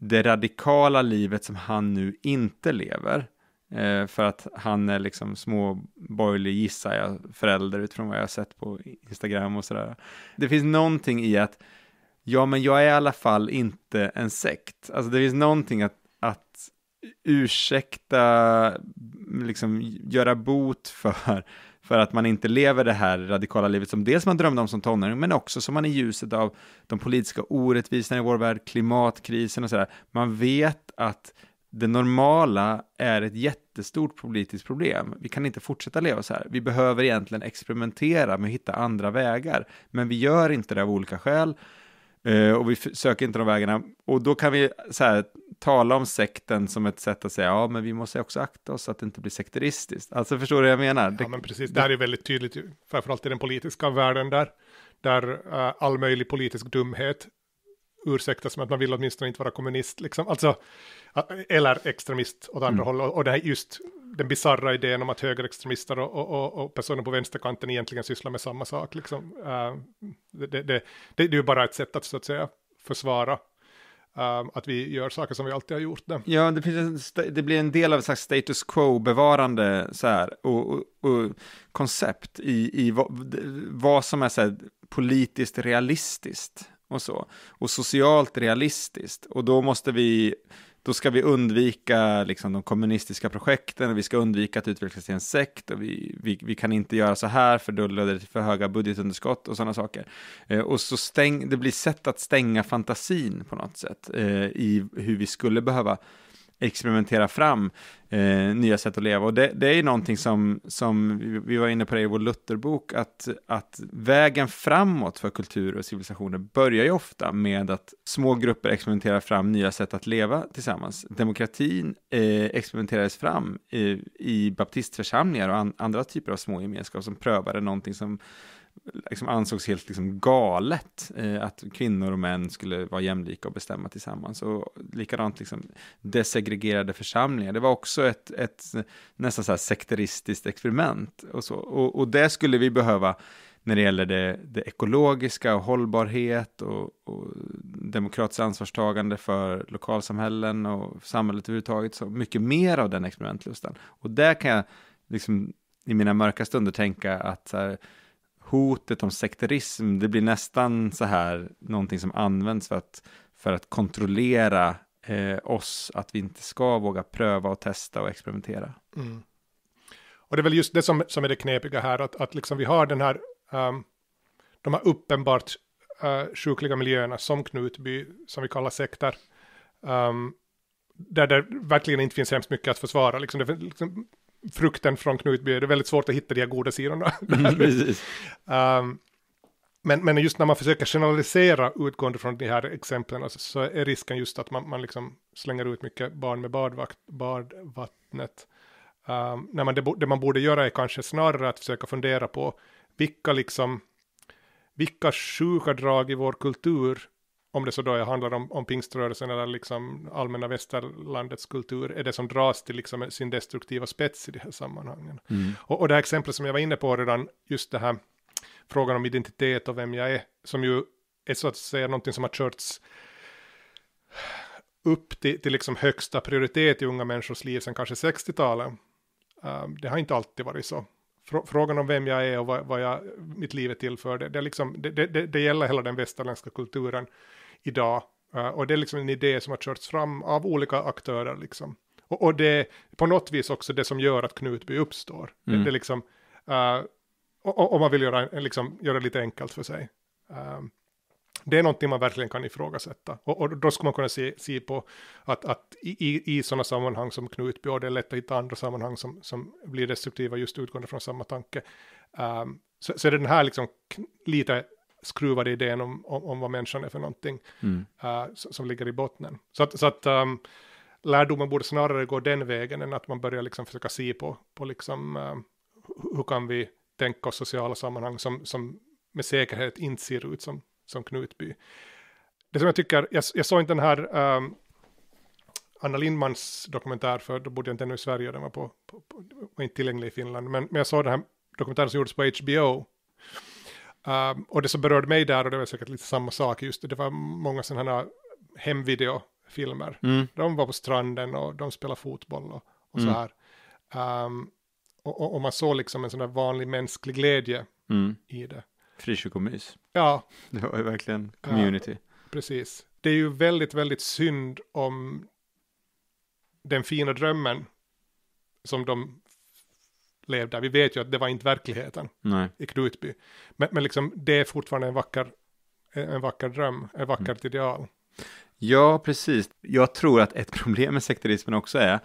det radikala livet som han nu inte lever. Eh, för att han är liksom småborgerlig, gissar jag, förälder utifrån vad jag har sett på Instagram och sådär. Det finns någonting i att, ja men jag är i alla fall inte en sekt. Alltså det finns någonting att, att ursäkta, liksom göra bot för, för att man inte lever det här radikala livet som dels man drömde om som tonåring, men också som man i ljuset av de politiska orättvisorna i vår värld, klimatkrisen och sådär, man vet att det normala är ett jättestort politiskt problem. Vi kan inte fortsätta leva så här. Vi behöver egentligen experimentera med att hitta andra vägar, men vi gör inte det av olika skäl eh, och vi söker inte de vägarna. Och då kan vi så här, tala om sekten som ett sätt att säga, ja, men vi måste också akta oss så att det inte blir sekteristiskt. Alltså förstår du vad jag menar? ja, men precis. Det här är väldigt tydligt, framförallt i den politiska världen där, där eh, all möjlig politisk dumhet ursäkta med att man vill åtminstone inte vara kommunist, liksom. alltså, eller äh, extremist åt andra mm. hållet. Och det här just den bizarra idén om att högerextremister och, och, och, och, personer på vänsterkanten egentligen sysslar med samma sak. Liksom. Uh, det, det, det, det, är ju bara ett sätt att, så att säga, försvara ähm, att vi gör saker som vi alltid har gjort det. Ja, det, en, det blir en del av ett status quo-bevarande så här, och, och, och, koncept i, i vad, vad som är så här, politiskt realistiskt och så. Och socialt realistiskt. Och då måste vi, då ska vi undvika liksom, de kommunistiska projekten och vi ska undvika att utvecklas till en sekt och vi, vi, vi kan inte göra så här för då leder det till för höga budgetunderskott och sådana saker. Eh, och så stäng, det blir sätt att stänga fantasin på något sätt eh, i hur vi skulle behöva experimentera fram eh, nya sätt att leva. Och det, det, är någonting som, som vi var inne på i vår Lutherbok, att, att vägen framåt för kultur och civilisationer börjar ju ofta med att små grupper experimenterar fram nya sätt att leva tillsammans. Demokratin eh, experimenterades fram i, i baptistförsamlingar och an, andra typer av små gemenskaper som prövade någonting som liksom ansågs helt liksom galet eh, att kvinnor och män skulle vara jämlika och bestämma tillsammans. Och likadant liksom desegregerade församlingar. Det var också ett, ett nästan så här sekteristiskt experiment. Och, så. Och, och det skulle vi behöva när det gäller det, det ekologiska och hållbarhet och, och demokratiskt ansvarstagande för lokalsamhällen och samhället överhuvudtaget, så mycket mer av den experimentlusten. Och där kan jag liksom, i mina mörka stunder tänka att så här, hotet om sekterism, det blir nästan så här någonting som används för att, för att kontrollera eh, oss, att vi inte ska våga pröva och testa och experimentera. Mm. Och det är väl just det som, som är det knepiga här, att, att liksom vi har den här, um, de här uppenbart uh, sjukliga miljöerna som Knutby, som vi kallar sekter, um, där det verkligen inte finns hemskt mycket att försvara. Liksom det, liksom, frukten från Knutby, det är väldigt svårt att hitta de här goda sidorna. Mm, um, men, men just när man försöker generalisera utgående från de här exemplen alltså, så är risken just att man, man liksom slänger ut mycket barn med badvakt, badvattnet. Um, när man, det, det, man borde göra är kanske snarare att försöka fundera på vilka, liksom, vilka sjuka drag i vår kultur om det så då handlar om, om pingströrelsen eller liksom allmänna västerlandets kultur, är det som dras till liksom sin destruktiva spets i de här sammanhangen. Mm. Och, och det här exemplet som jag var inne på redan, just det här frågan om identitet och vem jag är, som ju är så att säga någonting som har körts upp till, till liksom högsta prioritet i unga människors liv sedan kanske 60-talet. Um, det har inte alltid varit så. Frågan om vem jag är och vad, vad jag, mitt liv är till för, det, det, liksom, det, det, gäller hela den västerländska kulturen idag. Eh, och det är liksom en idé som har körts fram av olika aktörer liksom. Och, och det är på något vis också det som gör att Knutby uppstår. Mm. Det, det, är liksom, uh, eh, och, och, man vill göra, liksom, göra det lite enkelt för sig. Um, det är någonting man verkligen kan ifrågasätta. Och, och då ska man kunna se, se på att, att i, i sådana sammanhang som Knutby, och det är lätt att hitta andra sammanhang som, som blir destruktiva just utgående från samma tanke, um, så, så är det den här liksom lite skruvade idén om, om, om vad människan är för någonting mm. uh, som ligger i botten. Så att, så att um, lärdomen borde snarare gå den vägen än att man börjar liksom försöka se på, på liksom, uh, hur kan vi tänka oss sociala sammanhang som, som med säkerhet inte ser ut som, som Knutby. Det som jag tycker, jag, jag såg inte den här um, Anna Lindmans dokumentär, för då bodde jag inte ännu i Sverige, den var, på, på, på, var inte tillgänglig i Finland, men, men jag såg den här dokumentären som gjordes på HBO, Ehm, och det som berörde mig där, och det var säkert lite samma sak, just det det var många sådana här hemvideofilmer. Mm. De var på stranden och de spelade fotboll och, och mm. så här. Um, och, och, man såg liksom en sån där vanlig mänsklig glädje mm. i det. Frikyrkomys. Ja. Det var ju verkligen community. Ja, precis. Det är ju väldigt, väldigt synd om den fina drömmen som de lev Vi vet ju att det var inte verkligheten Nej. i Knutby. Men, men liksom, det är fortfarande en vacker, en vacker dröm, ett vackert mm. ideal. Ja, precis. Jag tror att ett problem med sekterismen också är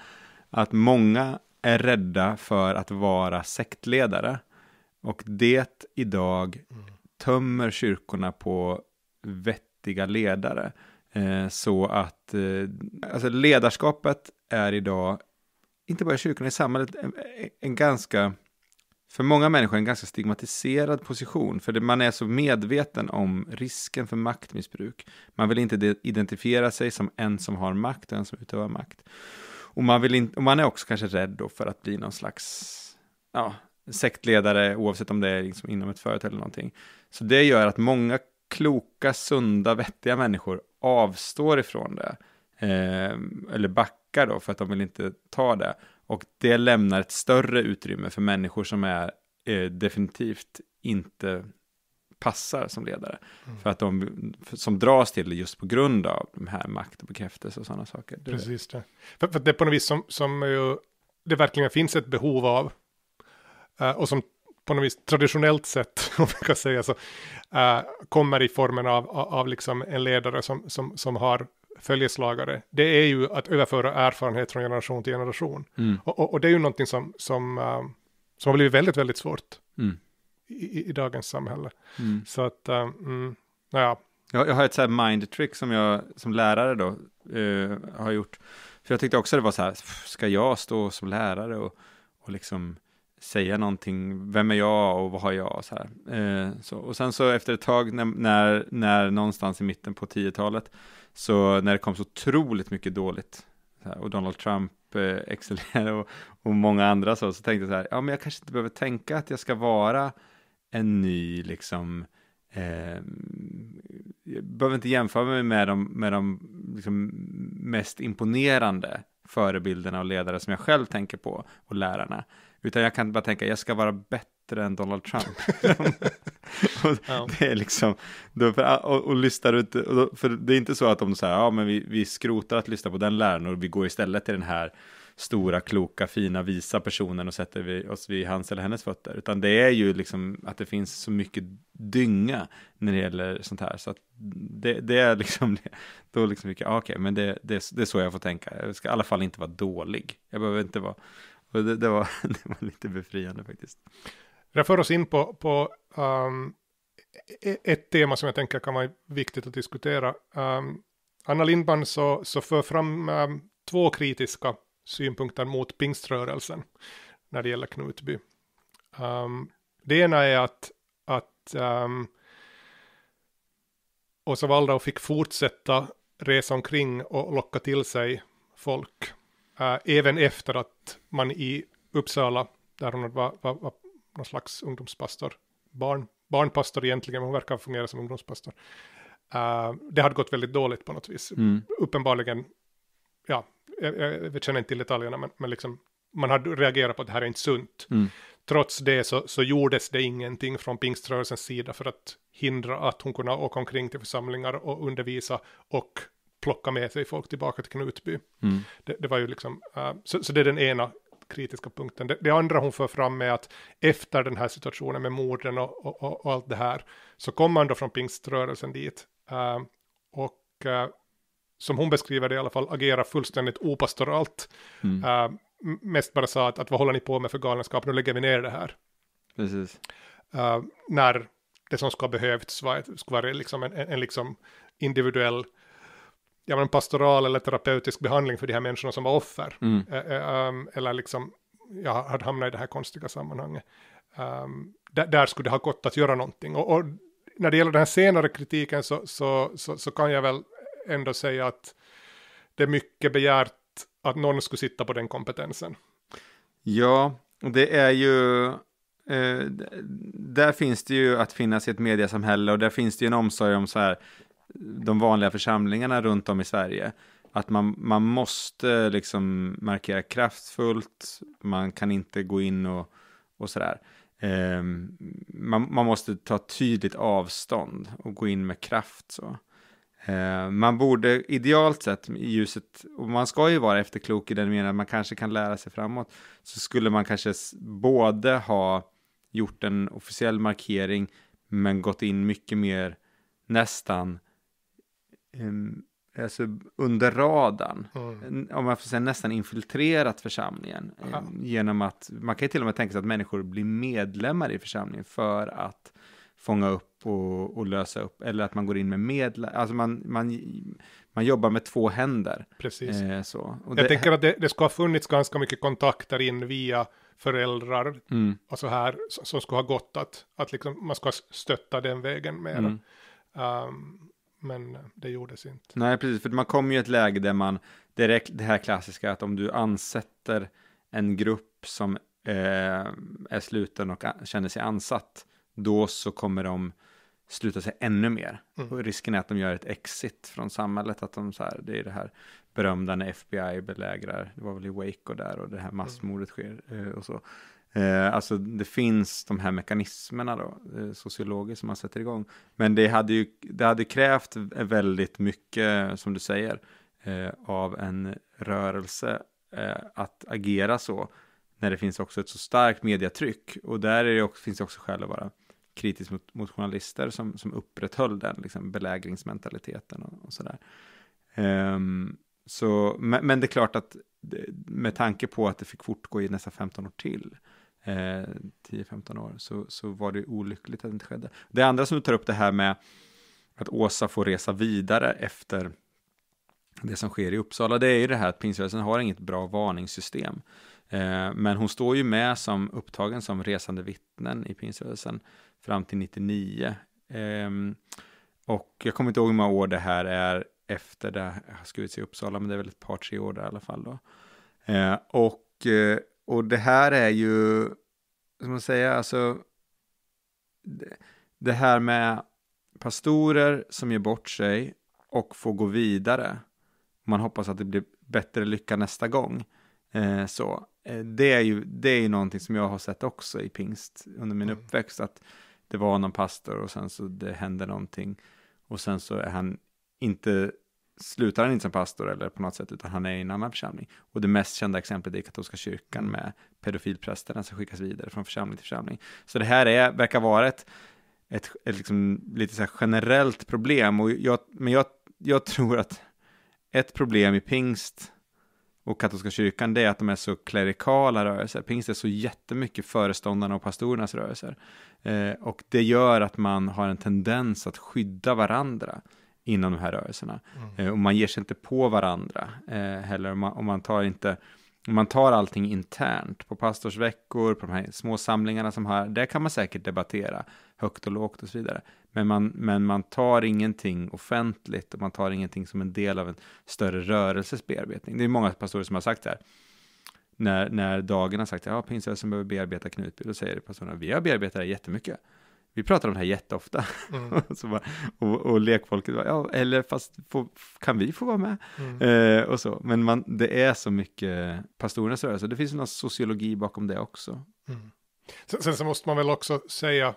att många är rädda för att vara sektledare. Och det idag mm. tömmer kyrkorna på vettiga ledare. Eh, så att eh, alltså ledarskapet är idag inte bara i kyrkan, i samhället, en, en ganska, för många människor, en ganska stigmatiserad position. För det, man är så medveten om risken för maktmissbruk. Man vill inte identifiera sig som en som har makt och en som utövar makt. Och man, vill in, och man är också kanske rädd då för att bli någon slags, ja, sektledare, oavsett om det är liksom inom ett företag eller någonting. Så det gör att många kloka, sunda, vettiga människor avstår ifrån det Eh, eller backar då för att de vill inte ta det. Och det lämnar ett större utrymme för människor som är eh, definitivt inte passar som ledare. Mm. För att de som dras till det just på grund av de här makt och bekräftelse och sådana saker. Precis det. För, för, det är på något vis som, som ju, det verkligen finns ett behov av. Eh, och som på något vis traditionellt sett, om man kan säga så, eh, kommer i formen av, av, av liksom en ledare som, som, som har följeslagare, det är ju att överföra erfarenhet från generation till generation. Mm. Och, och, och, det är ju någonting som, som, eh, som har blivit väldigt, väldigt svårt mm. i, i, dagens samhälle. Mm. Så att, um, eh, mm, ja. Jag, jag har ett så här mind trick som jag som lärare då uh, har gjort. För jag tyckte också det var så här, ska jag stå som lärare och, och liksom säga någonting, vem är jag och vad har jag? Så här. Eh, så, och sen så efter ett tag när, när, när någonstans i mitten på 10-talet, så när det kom så otroligt mycket dåligt, här, och Donald Trump eh, excellerade och, och många andra så, så tänkte jag så här, ja men jag kanske inte behöver tänka att jag ska vara en ny liksom eh, jag behöver inte jämföra mig med de, med de liksom, mest imponerande förebilderna och ledare som jag själv tänker på och lärarna. Utan jag kan bara tänka, jag ska vara bättre än Donald Trump. ja. Det är liksom, för, ah, och, och lyssnar ut, och, för det är inte så att de säger, ja men vi, vi skrotar att lyssna på den läraren och vi går istället till den här stora, kloka, fina, visa personen och sätter vi oss vid hans eller hennes fötter. Utan det är ju liksom att det finns så mycket dynga när det gäller sånt här. Så att det, det är liksom, då liksom, ah, okej, okay, men det, det, det är så jag får tänka. Jag ska i alla fall inte vara dålig. Jag behöver inte vara och det, det, var, det var lite befriande faktiskt. Det för oss in på, på um, e, ett tema som jag tänker kan vara viktigt att diskutera. Um, Anna Lindman så, så för fram um, två kritiska synpunkter mot pingströrelsen när det gäller Knutby. Um, det ena är att, att um, Åsa Waldau fick fortsätta resa omkring och locka till sig folk Äh, även efter att man i Uppsala, där hon var, var, var någon slags ungdomspastor, barn, barnpastor egentligen, men hon verkar fungera som ungdomspastor. Uh, det hade gått väldigt dåligt på något vis. Mm. Uppenbarligen, ja, jag, jag, känner inte till detaljerna, men, men liksom, man hade reagerat på att det här är inte sunt. Mm. Trots det så, så gjordes det ingenting från pingströrelsens sida för att hindra att hon kunde åka omkring till församlingar och undervisa och plocka med sig folk tillbaka till Knutby. Mm. Det, det, var ju liksom, uh, så, så, det är den ena kritiska punkten. Det, det, andra hon för fram är att efter den här situationen med morden och, och, och allt det här, så kom man då från pingströrelsen dit. Uh, och uh, som hon beskriver det i alla fall, agerar fullständigt opastoralt. Mm. mest bara sa att, att vad håller ni på med för galenskap, nu lägger vi ner det här. Precis. när det som ska behövts var, ska vara liksom en, en, en liksom individuell ja, men pastoral eller terapeutisk behandling för de här människorna som var offer. Mm. Um, eller liksom, jag hade hamnat i det här konstiga sammanhanget. Um, där, där, skulle det ha gått att göra någonting. Och, och när det gäller den här senare kritiken så, så, så, så, kan jag väl ändå säga att det är mycket begärt att någon skulle sitta på den kompetensen. Ja, det är ju... Eh, där finns det ju att finnas i ett mediasamhälle och där finns det ju en omsorg om så här de vanliga församlingarna runt om i Sverige. Att man, man måste liksom markera kraftfullt, man kan inte gå in och, och sådär. Eh, man, man, måste ta tydligt avstånd och gå in med kraft. så. Eh, man borde idealt sett i ljuset, och man ska ju vara efterklok i den meningen att man kanske kan lära sig framåt, så skulle man kanske både ha gjort en officiell markering men gått in mycket mer nästan Ehm, alltså under radarn, mm. om man får säga nästan infiltrerat församlingen. Eh, genom att, man kan ju till och med tänka sig att människor blir medlemmar i församlingen för att fånga upp och, och lösa upp, eller att man går in med medlemmar, alltså man, man, man jobbar med två händer. Precis. Eh, så. Och Jag det, tänker att det, det ska ha funnits ganska mycket kontakter in via föräldrar mm. och så här, som skulle ha gått att, att liksom, man ska stötta den vägen mer. Mm. Um, men det gjordes inte. Nej, precis, för man kommer ju i ett läge där man direkt, det här klassiska att om du ansätter en grupp som eh, är sluten och känner sig ansatt, då så kommer de sluta sig ännu mer. Mm. Och risken är att de gör ett exit från samhället, att de så här, det är det här berömda när FBI belägrar, det var väl i Waco där och det här massmordet sker eh, och så. Eh, alltså det finns de här mekanismerna då, eh, sociologer som man sätter igång. Men det hade ju det hade krävt väldigt mycket, som du säger, eh, av en rörelse eh, att agera så när det finns också ett så starkt mediatryck. Och där det också, finns det också skäl att vara kritisk mot, mot journalister som, som upprätthöll den liksom, belägringsmentaliteten och, och sådär. Um, så, men, men, det är klart att med tanke på att det fick fortgå i nästan 15 år till eh, 10-15 år, så, så var det olyckligt att det inte skedde. Det andra som du tar upp det här med att Åsa får resa vidare efter det som sker i Uppsala, det är ju det här att pingströrelsen har inget bra varningssystem. Eh, men hon står ju med som upptagen som resande vittnen i pingströrelsen fram till 99. Eh, och jag kommer inte ihåg hur många år det här är efter det har skrivits i Uppsala, men det är väl ett par, tre år där i alla fall då. Eh, och eh, och det här är ju, som man säger, alltså det, det här med pastorer som ger bort sig och får gå vidare. Man hoppas att det blir bättre lycka nästa gång. Eh, så. Eh, det är ju det är någonting som jag har sett också i pingst under min mm. uppväxt. Att det var någon pastor och sen så det hände någonting. Och sen så är han inte slutar han inte som pastor eller på något sätt, utan han är i en annan församling. Och det mest kända exemplet är katolska kyrkan med pedofilprästerna som skickas vidare från församling till församling. Så det här är, verkar vara ett, ett, ett liksom, lite så generellt problem, och jag, men jag, jag tror att ett problem i pingst och katolska kyrkan, det är att de är så klerikala rörelser. Pingst är så jättemycket föreståndarna och pastorernas rörelser. Eh, och det gör att man har en tendens att skydda varandra inom de här rörelserna. Mm. Eh, och man ger sig inte på varandra eh, heller, man, och man tar inte man tar allting internt på pastorsveckor, på de här små samlingarna som här, där kan man säkert debattera högt och lågt och så vidare. Men man, men man tar ingenting offentligt och man tar ingenting som en del av en större rörelses bearbetning. Det är många pastorer som har sagt det här. När, när dagen har sagt att ja, pingströrelsen behöver bearbeta Knutby, då säger pastorerna vi har bearbetat det jättemycket vi pratar om det här jätteofta. Mm. bara, och, och, lekfolket bara, ja, eller fast få, kan vi få vara med? Mm. Eh, och så. Men man, det är så mycket pastorernas rörelse, det finns någon sociologi bakom det också. Mm. Sen, sen, så måste man väl också säga,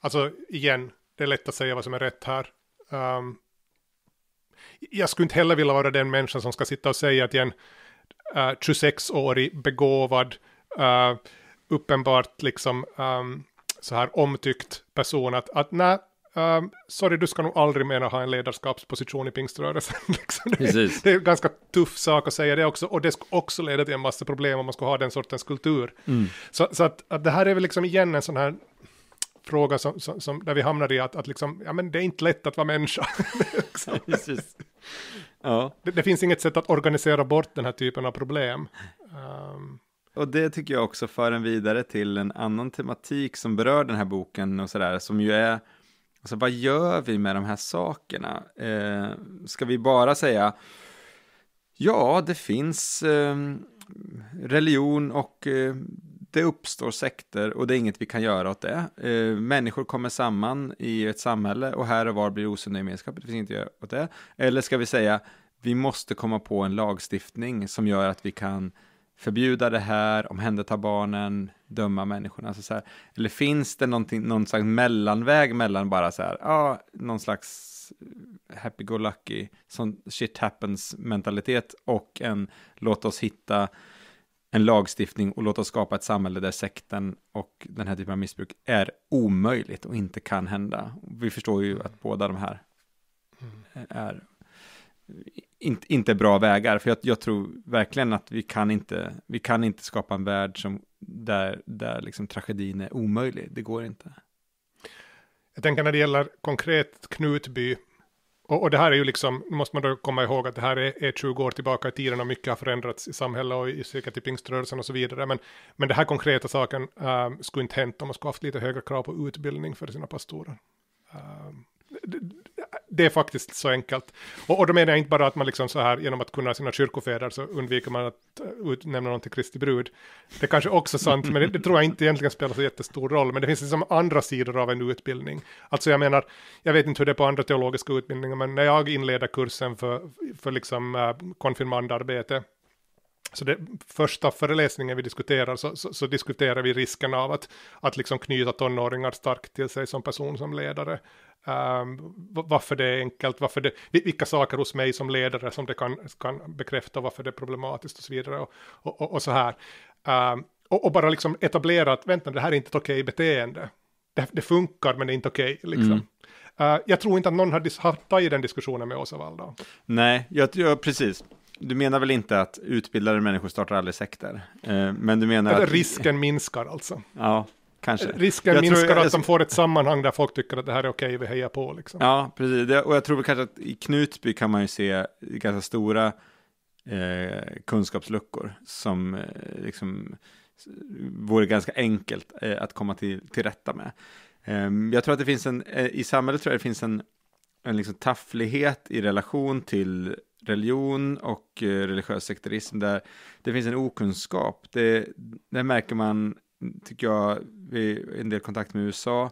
alltså igen, det är lätt att säga vad som är rätt här. Um, jag skulle inte heller vilja vara den människan som ska sitta och säga att en uh, eh, 26-årig begåvad, uh, uppenbart liksom um, så här omtyckt person att, att nej, um, sorry, du ska nog aldrig mena ha en ledarskapsposition i pingströrelsen. liksom, det, det är en ganska tuff sak att säga det också, och det ska också leda till en massa problem om man ska ha den sortens kultur. Mm. Så, så att, att det här är väl liksom igen en sån här fråga som, som, som, där vi hamnar i att, att liksom, ja, men det är inte lätt att vara människa. Liksom. ja. det, det, finns inget sätt att organisera bort den här typen av problem. Um, och det tycker jag också för en vidare till en annan tematik som berör den här boken och sådär, som ju är Alltså vad gör vi med de här sakerna? Eh, ska vi bara säga ja, det finns eh, religion och eh, det uppstår sekter och det är inget vi kan göra åt det. Eh, människor kommer samman i ett samhälle och här och var blir osunda gemenskaper, det finns inget att göra åt det. Eller ska vi säga vi måste komma på en lagstiftning som gör att vi kan förbjuda det här, omhänderta barnen, döma människorna. Alltså så här. Eller finns det någon slags mellanväg mellan bara så här, ja, någon slags happy-go-lucky, sån shit happens-mentalitet och en låt oss hitta en lagstiftning och låt oss skapa ett samhälle där sekten och den här typen av missbruk är omöjligt och inte kan hända. Vi förstår ju mm. att båda de här mm. är inte, inte bra vägar, för jag, jag, tror verkligen att vi kan inte, vi kan inte skapa en värld som, där, där liksom tragedin är omöjlig. Det går inte. Jag tänker när det gäller konkret Knutby, och, och det här är ju liksom, nu måste man då komma ihåg att det här är, är 20 år tillbaka i tiden och mycket har förändrats i samhället och i, säkert typ i pingströrelsen och så vidare. Men, men den här konkreta saken um, skulle inte hänt om man skulle haft lite högre krav på utbildning för sina pastorer. Um, ehm, det, det är faktiskt så enkelt. Och, och då menar jag inte bara att man liksom så här genom att kunna sina kyrkofäder så undviker man att äh, utnämna någon till Kristi brud. Det kanske också är sant, men det, det, tror jag inte egentligen spelar så jättestor roll. Men det finns liksom andra sidor av en utbildning. Alltså jag menar, jag vet inte hur det är på andra teologiska utbildningar, men när jag inleder kursen för, för liksom äh, konfirmandarbete så det, första föreläsningen vi diskuterar så, så, så, diskuterar vi risken av att, att liksom knyta tonåringar starkt till sig som person, som ledare. Um, varför det är enkelt, varför det, vilka saker hos mig som ledare som det kan, kan bekräfta, varför det är problematiskt och så vidare. Och, och, och så här. Um, och, och, bara liksom etablera att vänta, det här är inte ett okej beteende. Det, det funkar, men det är inte okej. liksom. Mm. Uh, jag tror inte att någon har, tagit den diskussionen med Åsa Wall. Nej, jag, jag, precis. Du menar väl inte att utbildade människor startar aldrig sekter? Eh, men du menar Eller att... Risken minskar alltså. Ja, kanske. Eh, risken jag minskar tror... att de får ett sammanhang där folk tycker att det här är okej, vi hejar på liksom. Ja, precis. Och jag tror kanske att i Knutby kan man ju se ganska stora eh, kunskapsluckor som eh, liksom vore ganska enkelt eh, att komma till, till rätta med. Eh, jag tror att det finns en, eh, i samhället tror jag det finns en, en liksom tafflighet i relation till religion och eh, religiös sekterism där det finns en okunskap. Det, det märker man, tycker jag, vid en del kontakt med USA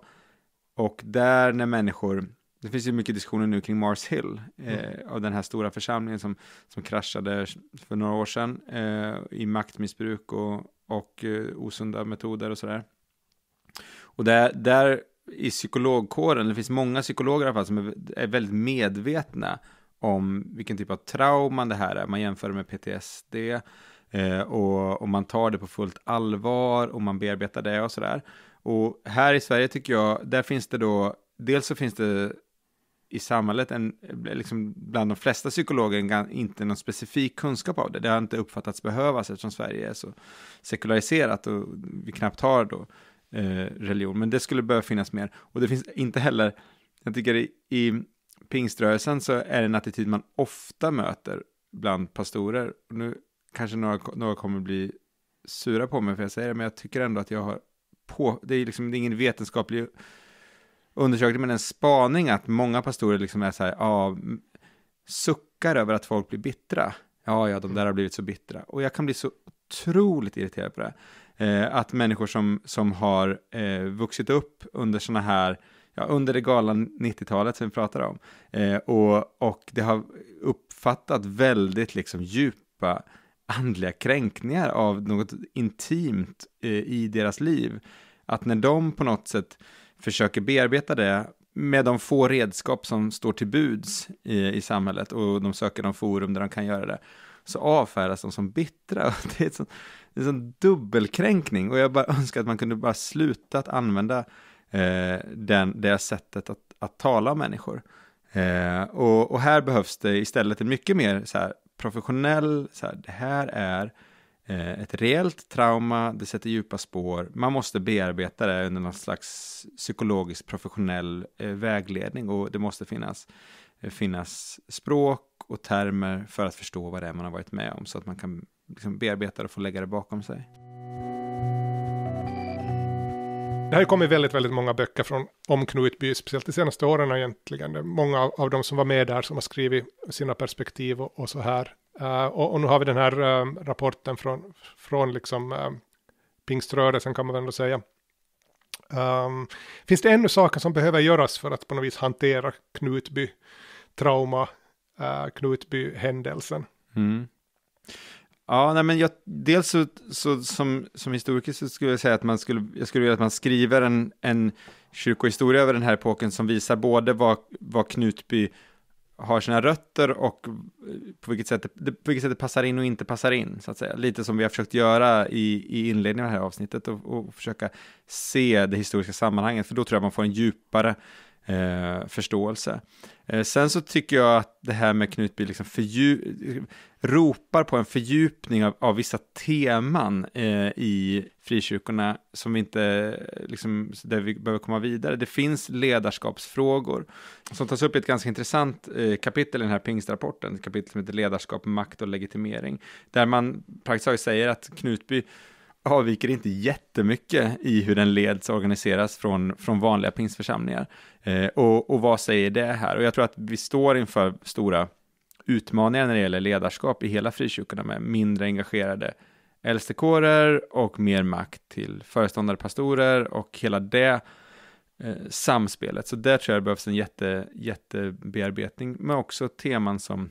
och där när människor det finns ju mycket diskussioner nu kring Mars Hill, eh, mm. av den här stora församlingen som, som kraschade för några år sedan eh, i maktmissbruk och, och eh, osunda metoder och sådär. Och där, där i psykologkåren, det finns många psykologer i alla fall som är, är väldigt medvetna om vilken typ av trauma det här är. Man jämför det med PTSD eh, och, och man tar det på fullt allvar och man bearbetar det och sådär. Och här i Sverige tycker jag, där finns det då, dels så finns det i samhället, en, liksom bland de flesta psykologer, inte någon specifik kunskap av det. Det har inte uppfattats behövas eftersom Sverige är så sekulariserat och vi knappt har då eh, religion. Men det skulle behöva finnas mer. Och det finns inte heller, jag tycker i, pingströrelsen så är det en attityd man ofta möter bland pastorer. nu kanske några, några kommer bli sura på mig för jag säger det, men jag tycker ändå att jag har på, det är liksom det är ingen vetenskaplig undersökning, men en spaning att många pastorer liksom är så här, ja, suckar över att folk blir bittra. Ja, ja, de där har blivit så bittra. Och jag kan bli så otroligt irriterad på det. Eh, att människor som, som har eh, vuxit upp under sådana här ja, under det galna 90-talet som vi pratar om. Eh, och, och det har uppfattat väldigt liksom djupa andliga kränkningar av något intimt eh, i deras liv. Att när de på något sätt försöker bearbeta det med de få redskap som står till buds i, eh, i samhället och de söker de forum där de kan göra det, så avfärdas de som bittra. Det är en det är en sån dubbelkränkning och jag bara önskar att man kunde bara sluta att använda eh, den, det sättet att, att tala om människor. Eh, och, och, här behövs det istället en mycket mer så här, professionell, så här, det här är eh, ett reellt trauma, det sätter djupa spår, man måste bearbeta det under någon slags psykologisk professionell eh, vägledning och det måste finnas, eh, finnas språk och termer för att förstå vad det är man har varit med om så att man kan liksom, bearbeta det och få lägga det bakom sig. Det har ju kommit väldigt, väldigt många böcker från, om Knutby, speciellt de senaste åren egentligen. många av, av de som var med där som har skrivit sina perspektiv och, och så här. Uh, och, och, nu har vi den här um, rapporten från, från liksom, um, pingströrelsen kan man väl ändå säga. Um, finns det ännu saker som behöver göras för att på något vis hantera Knutby trauma, uh, Knutby händelsen? Mm. Ja, nej, men jag, dels så, så, som, som historiker så skulle jag säga att man skulle, jag skulle vilja att man skriver en, en kyrkohistoria över den här epoken som visar både vad, vad Knutby har sina rötter och eh, på vilket, sätt det, på vilket sätt det passar in och inte passar in, så att säga. Lite som vi har försökt göra i, i inledningen av det här avsnittet och, och försöka se det historiska sammanhanget, för då tror jag man får en djupare eh, förståelse. Eh, sen så tycker jag att det här med Knutby liksom fördjup, ropar på en fördjupning av, av vissa teman eh, i frikyrkorna som vi inte, eh, liksom, där vi behöver komma vidare. Det finns ledarskapsfrågor som tas upp i ett ganska intressant eh, kapitel i den här pingstrapporten, ett kapitel som heter Ledarskap, makt och legitimering, där man praktiskt taget säger att Knutby avviker inte jättemycket i hur den leds och organiseras från, från vanliga pingstförsamlingar. Eh, och, och vad säger det här? Och jag tror att vi står inför stora utmaningar när det gäller ledarskap i hela frikyrkorna med mindre engagerade äldstekårer och mer makt till föreståndare, pastorer och hela det eh, samspelet. Så där tror jag det behövs en jätte, jättebearbetning, men också teman som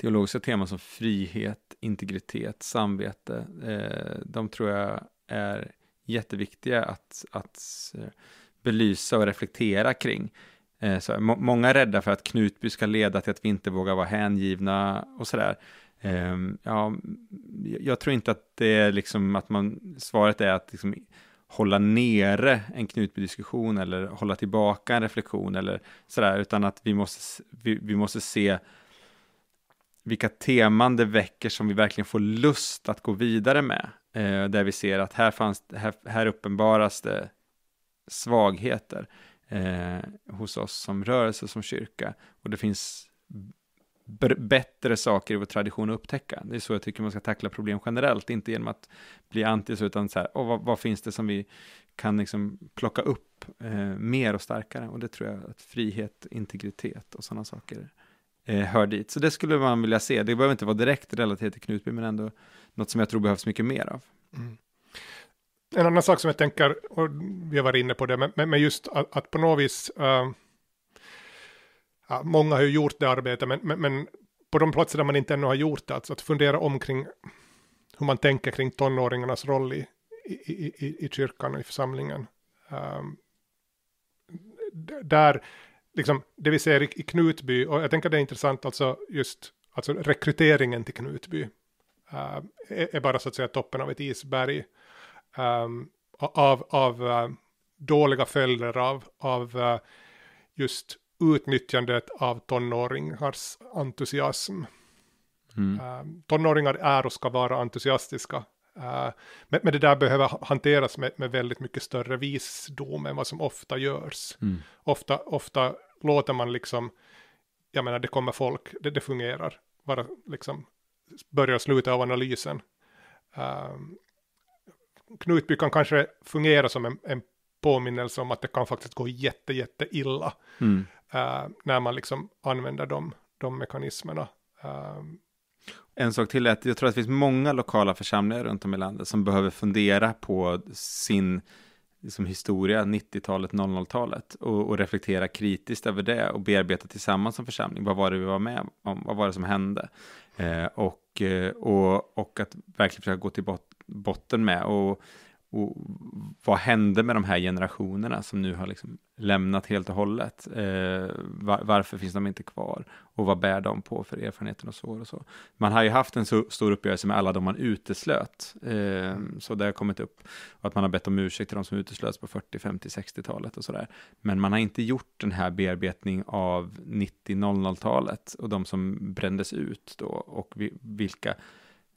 teologiska teman som frihet, integritet, samvete, eh, de tror jag är jätteviktiga att, att eh, belysa och reflektera kring. Eh, så, må, många är rädda för att Knutby ska leda till att vi inte vågar vara hängivna och sådär. Eh, ja, jag tror inte att det är liksom att man, svaret är att liksom, hålla nere en Knutby-diskussion eller hålla tillbaka en reflektion eller sådär, utan att vi måste, vi, vi måste se vilka teman det väcker som vi verkligen får lust att gå vidare med. Eh, där vi ser att här, fanns, här, här uppenbaras det svagheter eh, hos oss som rörelse, som kyrka. Och det finns bättre saker i vår tradition att upptäcka. Det är så jag tycker man ska tackla problem generellt, inte genom att bli antis, utan så här, oh, vad, vad, finns det som vi kan liksom plocka upp eh, mer och starkare? Och det tror jag att frihet, integritet och sådana saker Eh, hör dit. Så det skulle man vilja se. Det behöver inte vara direkt relaterat till Knutby, men ändå något som jag tror behövs mycket mer av. Mm. En annan sak som jag tänker, och vi har varit inne på det, men, men just att, att, på något vis, äh, ja, många har ju gjort det arbetet, men, men, men, på de platser där man inte ännu har gjort det, alltså att fundera omkring hur man tänker kring tonåringarnas roll i, i, i, i kyrkan och i församlingen. Äh, där, liksom, det vi ser i, i Knutby, och jag tänker det är intressant alltså just alltså rekryteringen till Knutby uh, är, är, bara så att säga toppen av ett isberg um, av, av uh, dåliga följder av, av uh, just utnyttjandet av tonåringars entusiasm. Mm. Uh, tonåringar är och ska vara entusiastiska. Uh, men, men, det där behöver hanteras med, med, väldigt mycket större visdom än vad som ofta görs. Mm. Ofta, ofta låter man liksom, jag menar det kommer folk, det, det fungerar, bara liksom börja och sluta av analysen. Um, ehm, Knutby kan kanske fungera som en, en, påminnelse om att det kan faktiskt gå jätte, jätte illa mm. uh, när man liksom använder de, de mekanismerna. Um, en sak till är att jag tror att det finns många lokala församlingar runt om i landet som behöver fundera på sin liksom historia, 90-talet, 00-talet och, och, reflektera kritiskt över det och bearbeta tillsammans som församling. Vad var det vi var med om? Vad var det som hände? Eh, och, eh, och, och att verkligen försöka gå till bot botten med. Och och vad hände med de här generationerna som nu har liksom lämnat helt och hållet? Eh, var, varför finns de inte kvar? Och vad bär de på för erfarenheten och sår och så? Man har ju haft en så stor uppgörelse med alla de man uteslöt, eh, så det har kommit upp. att man har bett om ursäkt till de som uteslöts på 40, 50, 60-talet och sådär. Men man har inte gjort den här bearbetningen av 90, 00-talet och de som brändes ut då och vi, vilka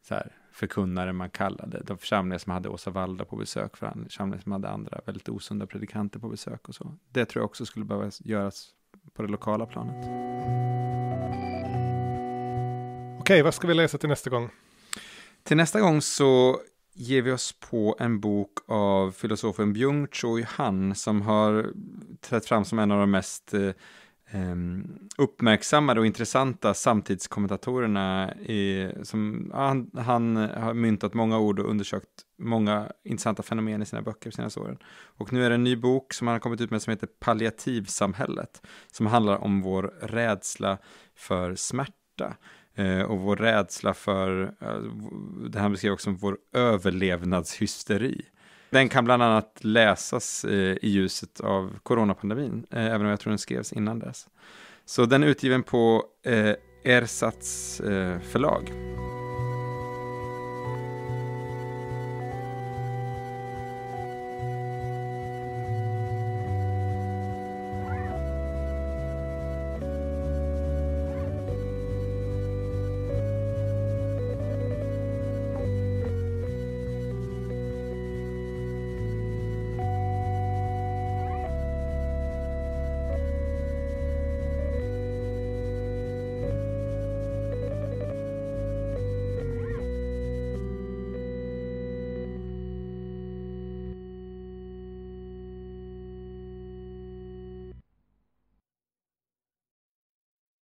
så här, förkunnare man kallade. De församlingar som hade Åsa Valda på besök, församlingar som hade andra väldigt osunda predikanter på besök och så. Det tror jag också skulle behöva göras på det lokala planet. Okej, vad ska vi läsa till nästa gång? Till nästa gång så ger vi oss på en bok av filosofen Byung Choi Han som har trätt fram som en av de mest eh, Ehm, uppmärksammade och intressanta samtidskommentatorerna i, som han, han, har myntat många ord och undersökt många intressanta fenomen i sina böcker de senaste åren. Och nu är det en ny bok som han har kommit ut med som heter Palliativsamhället som handlar om vår rädsla för smärta eh, och vår rädsla för, eh, det han beskriver också som vår överlevnadshysteri. Den kan bland annat läsas eh, i ljuset av coronapandemin, eh, även om jag tror den skrevs innan dess. Så den är utgiven på eh, Ersatz förlag.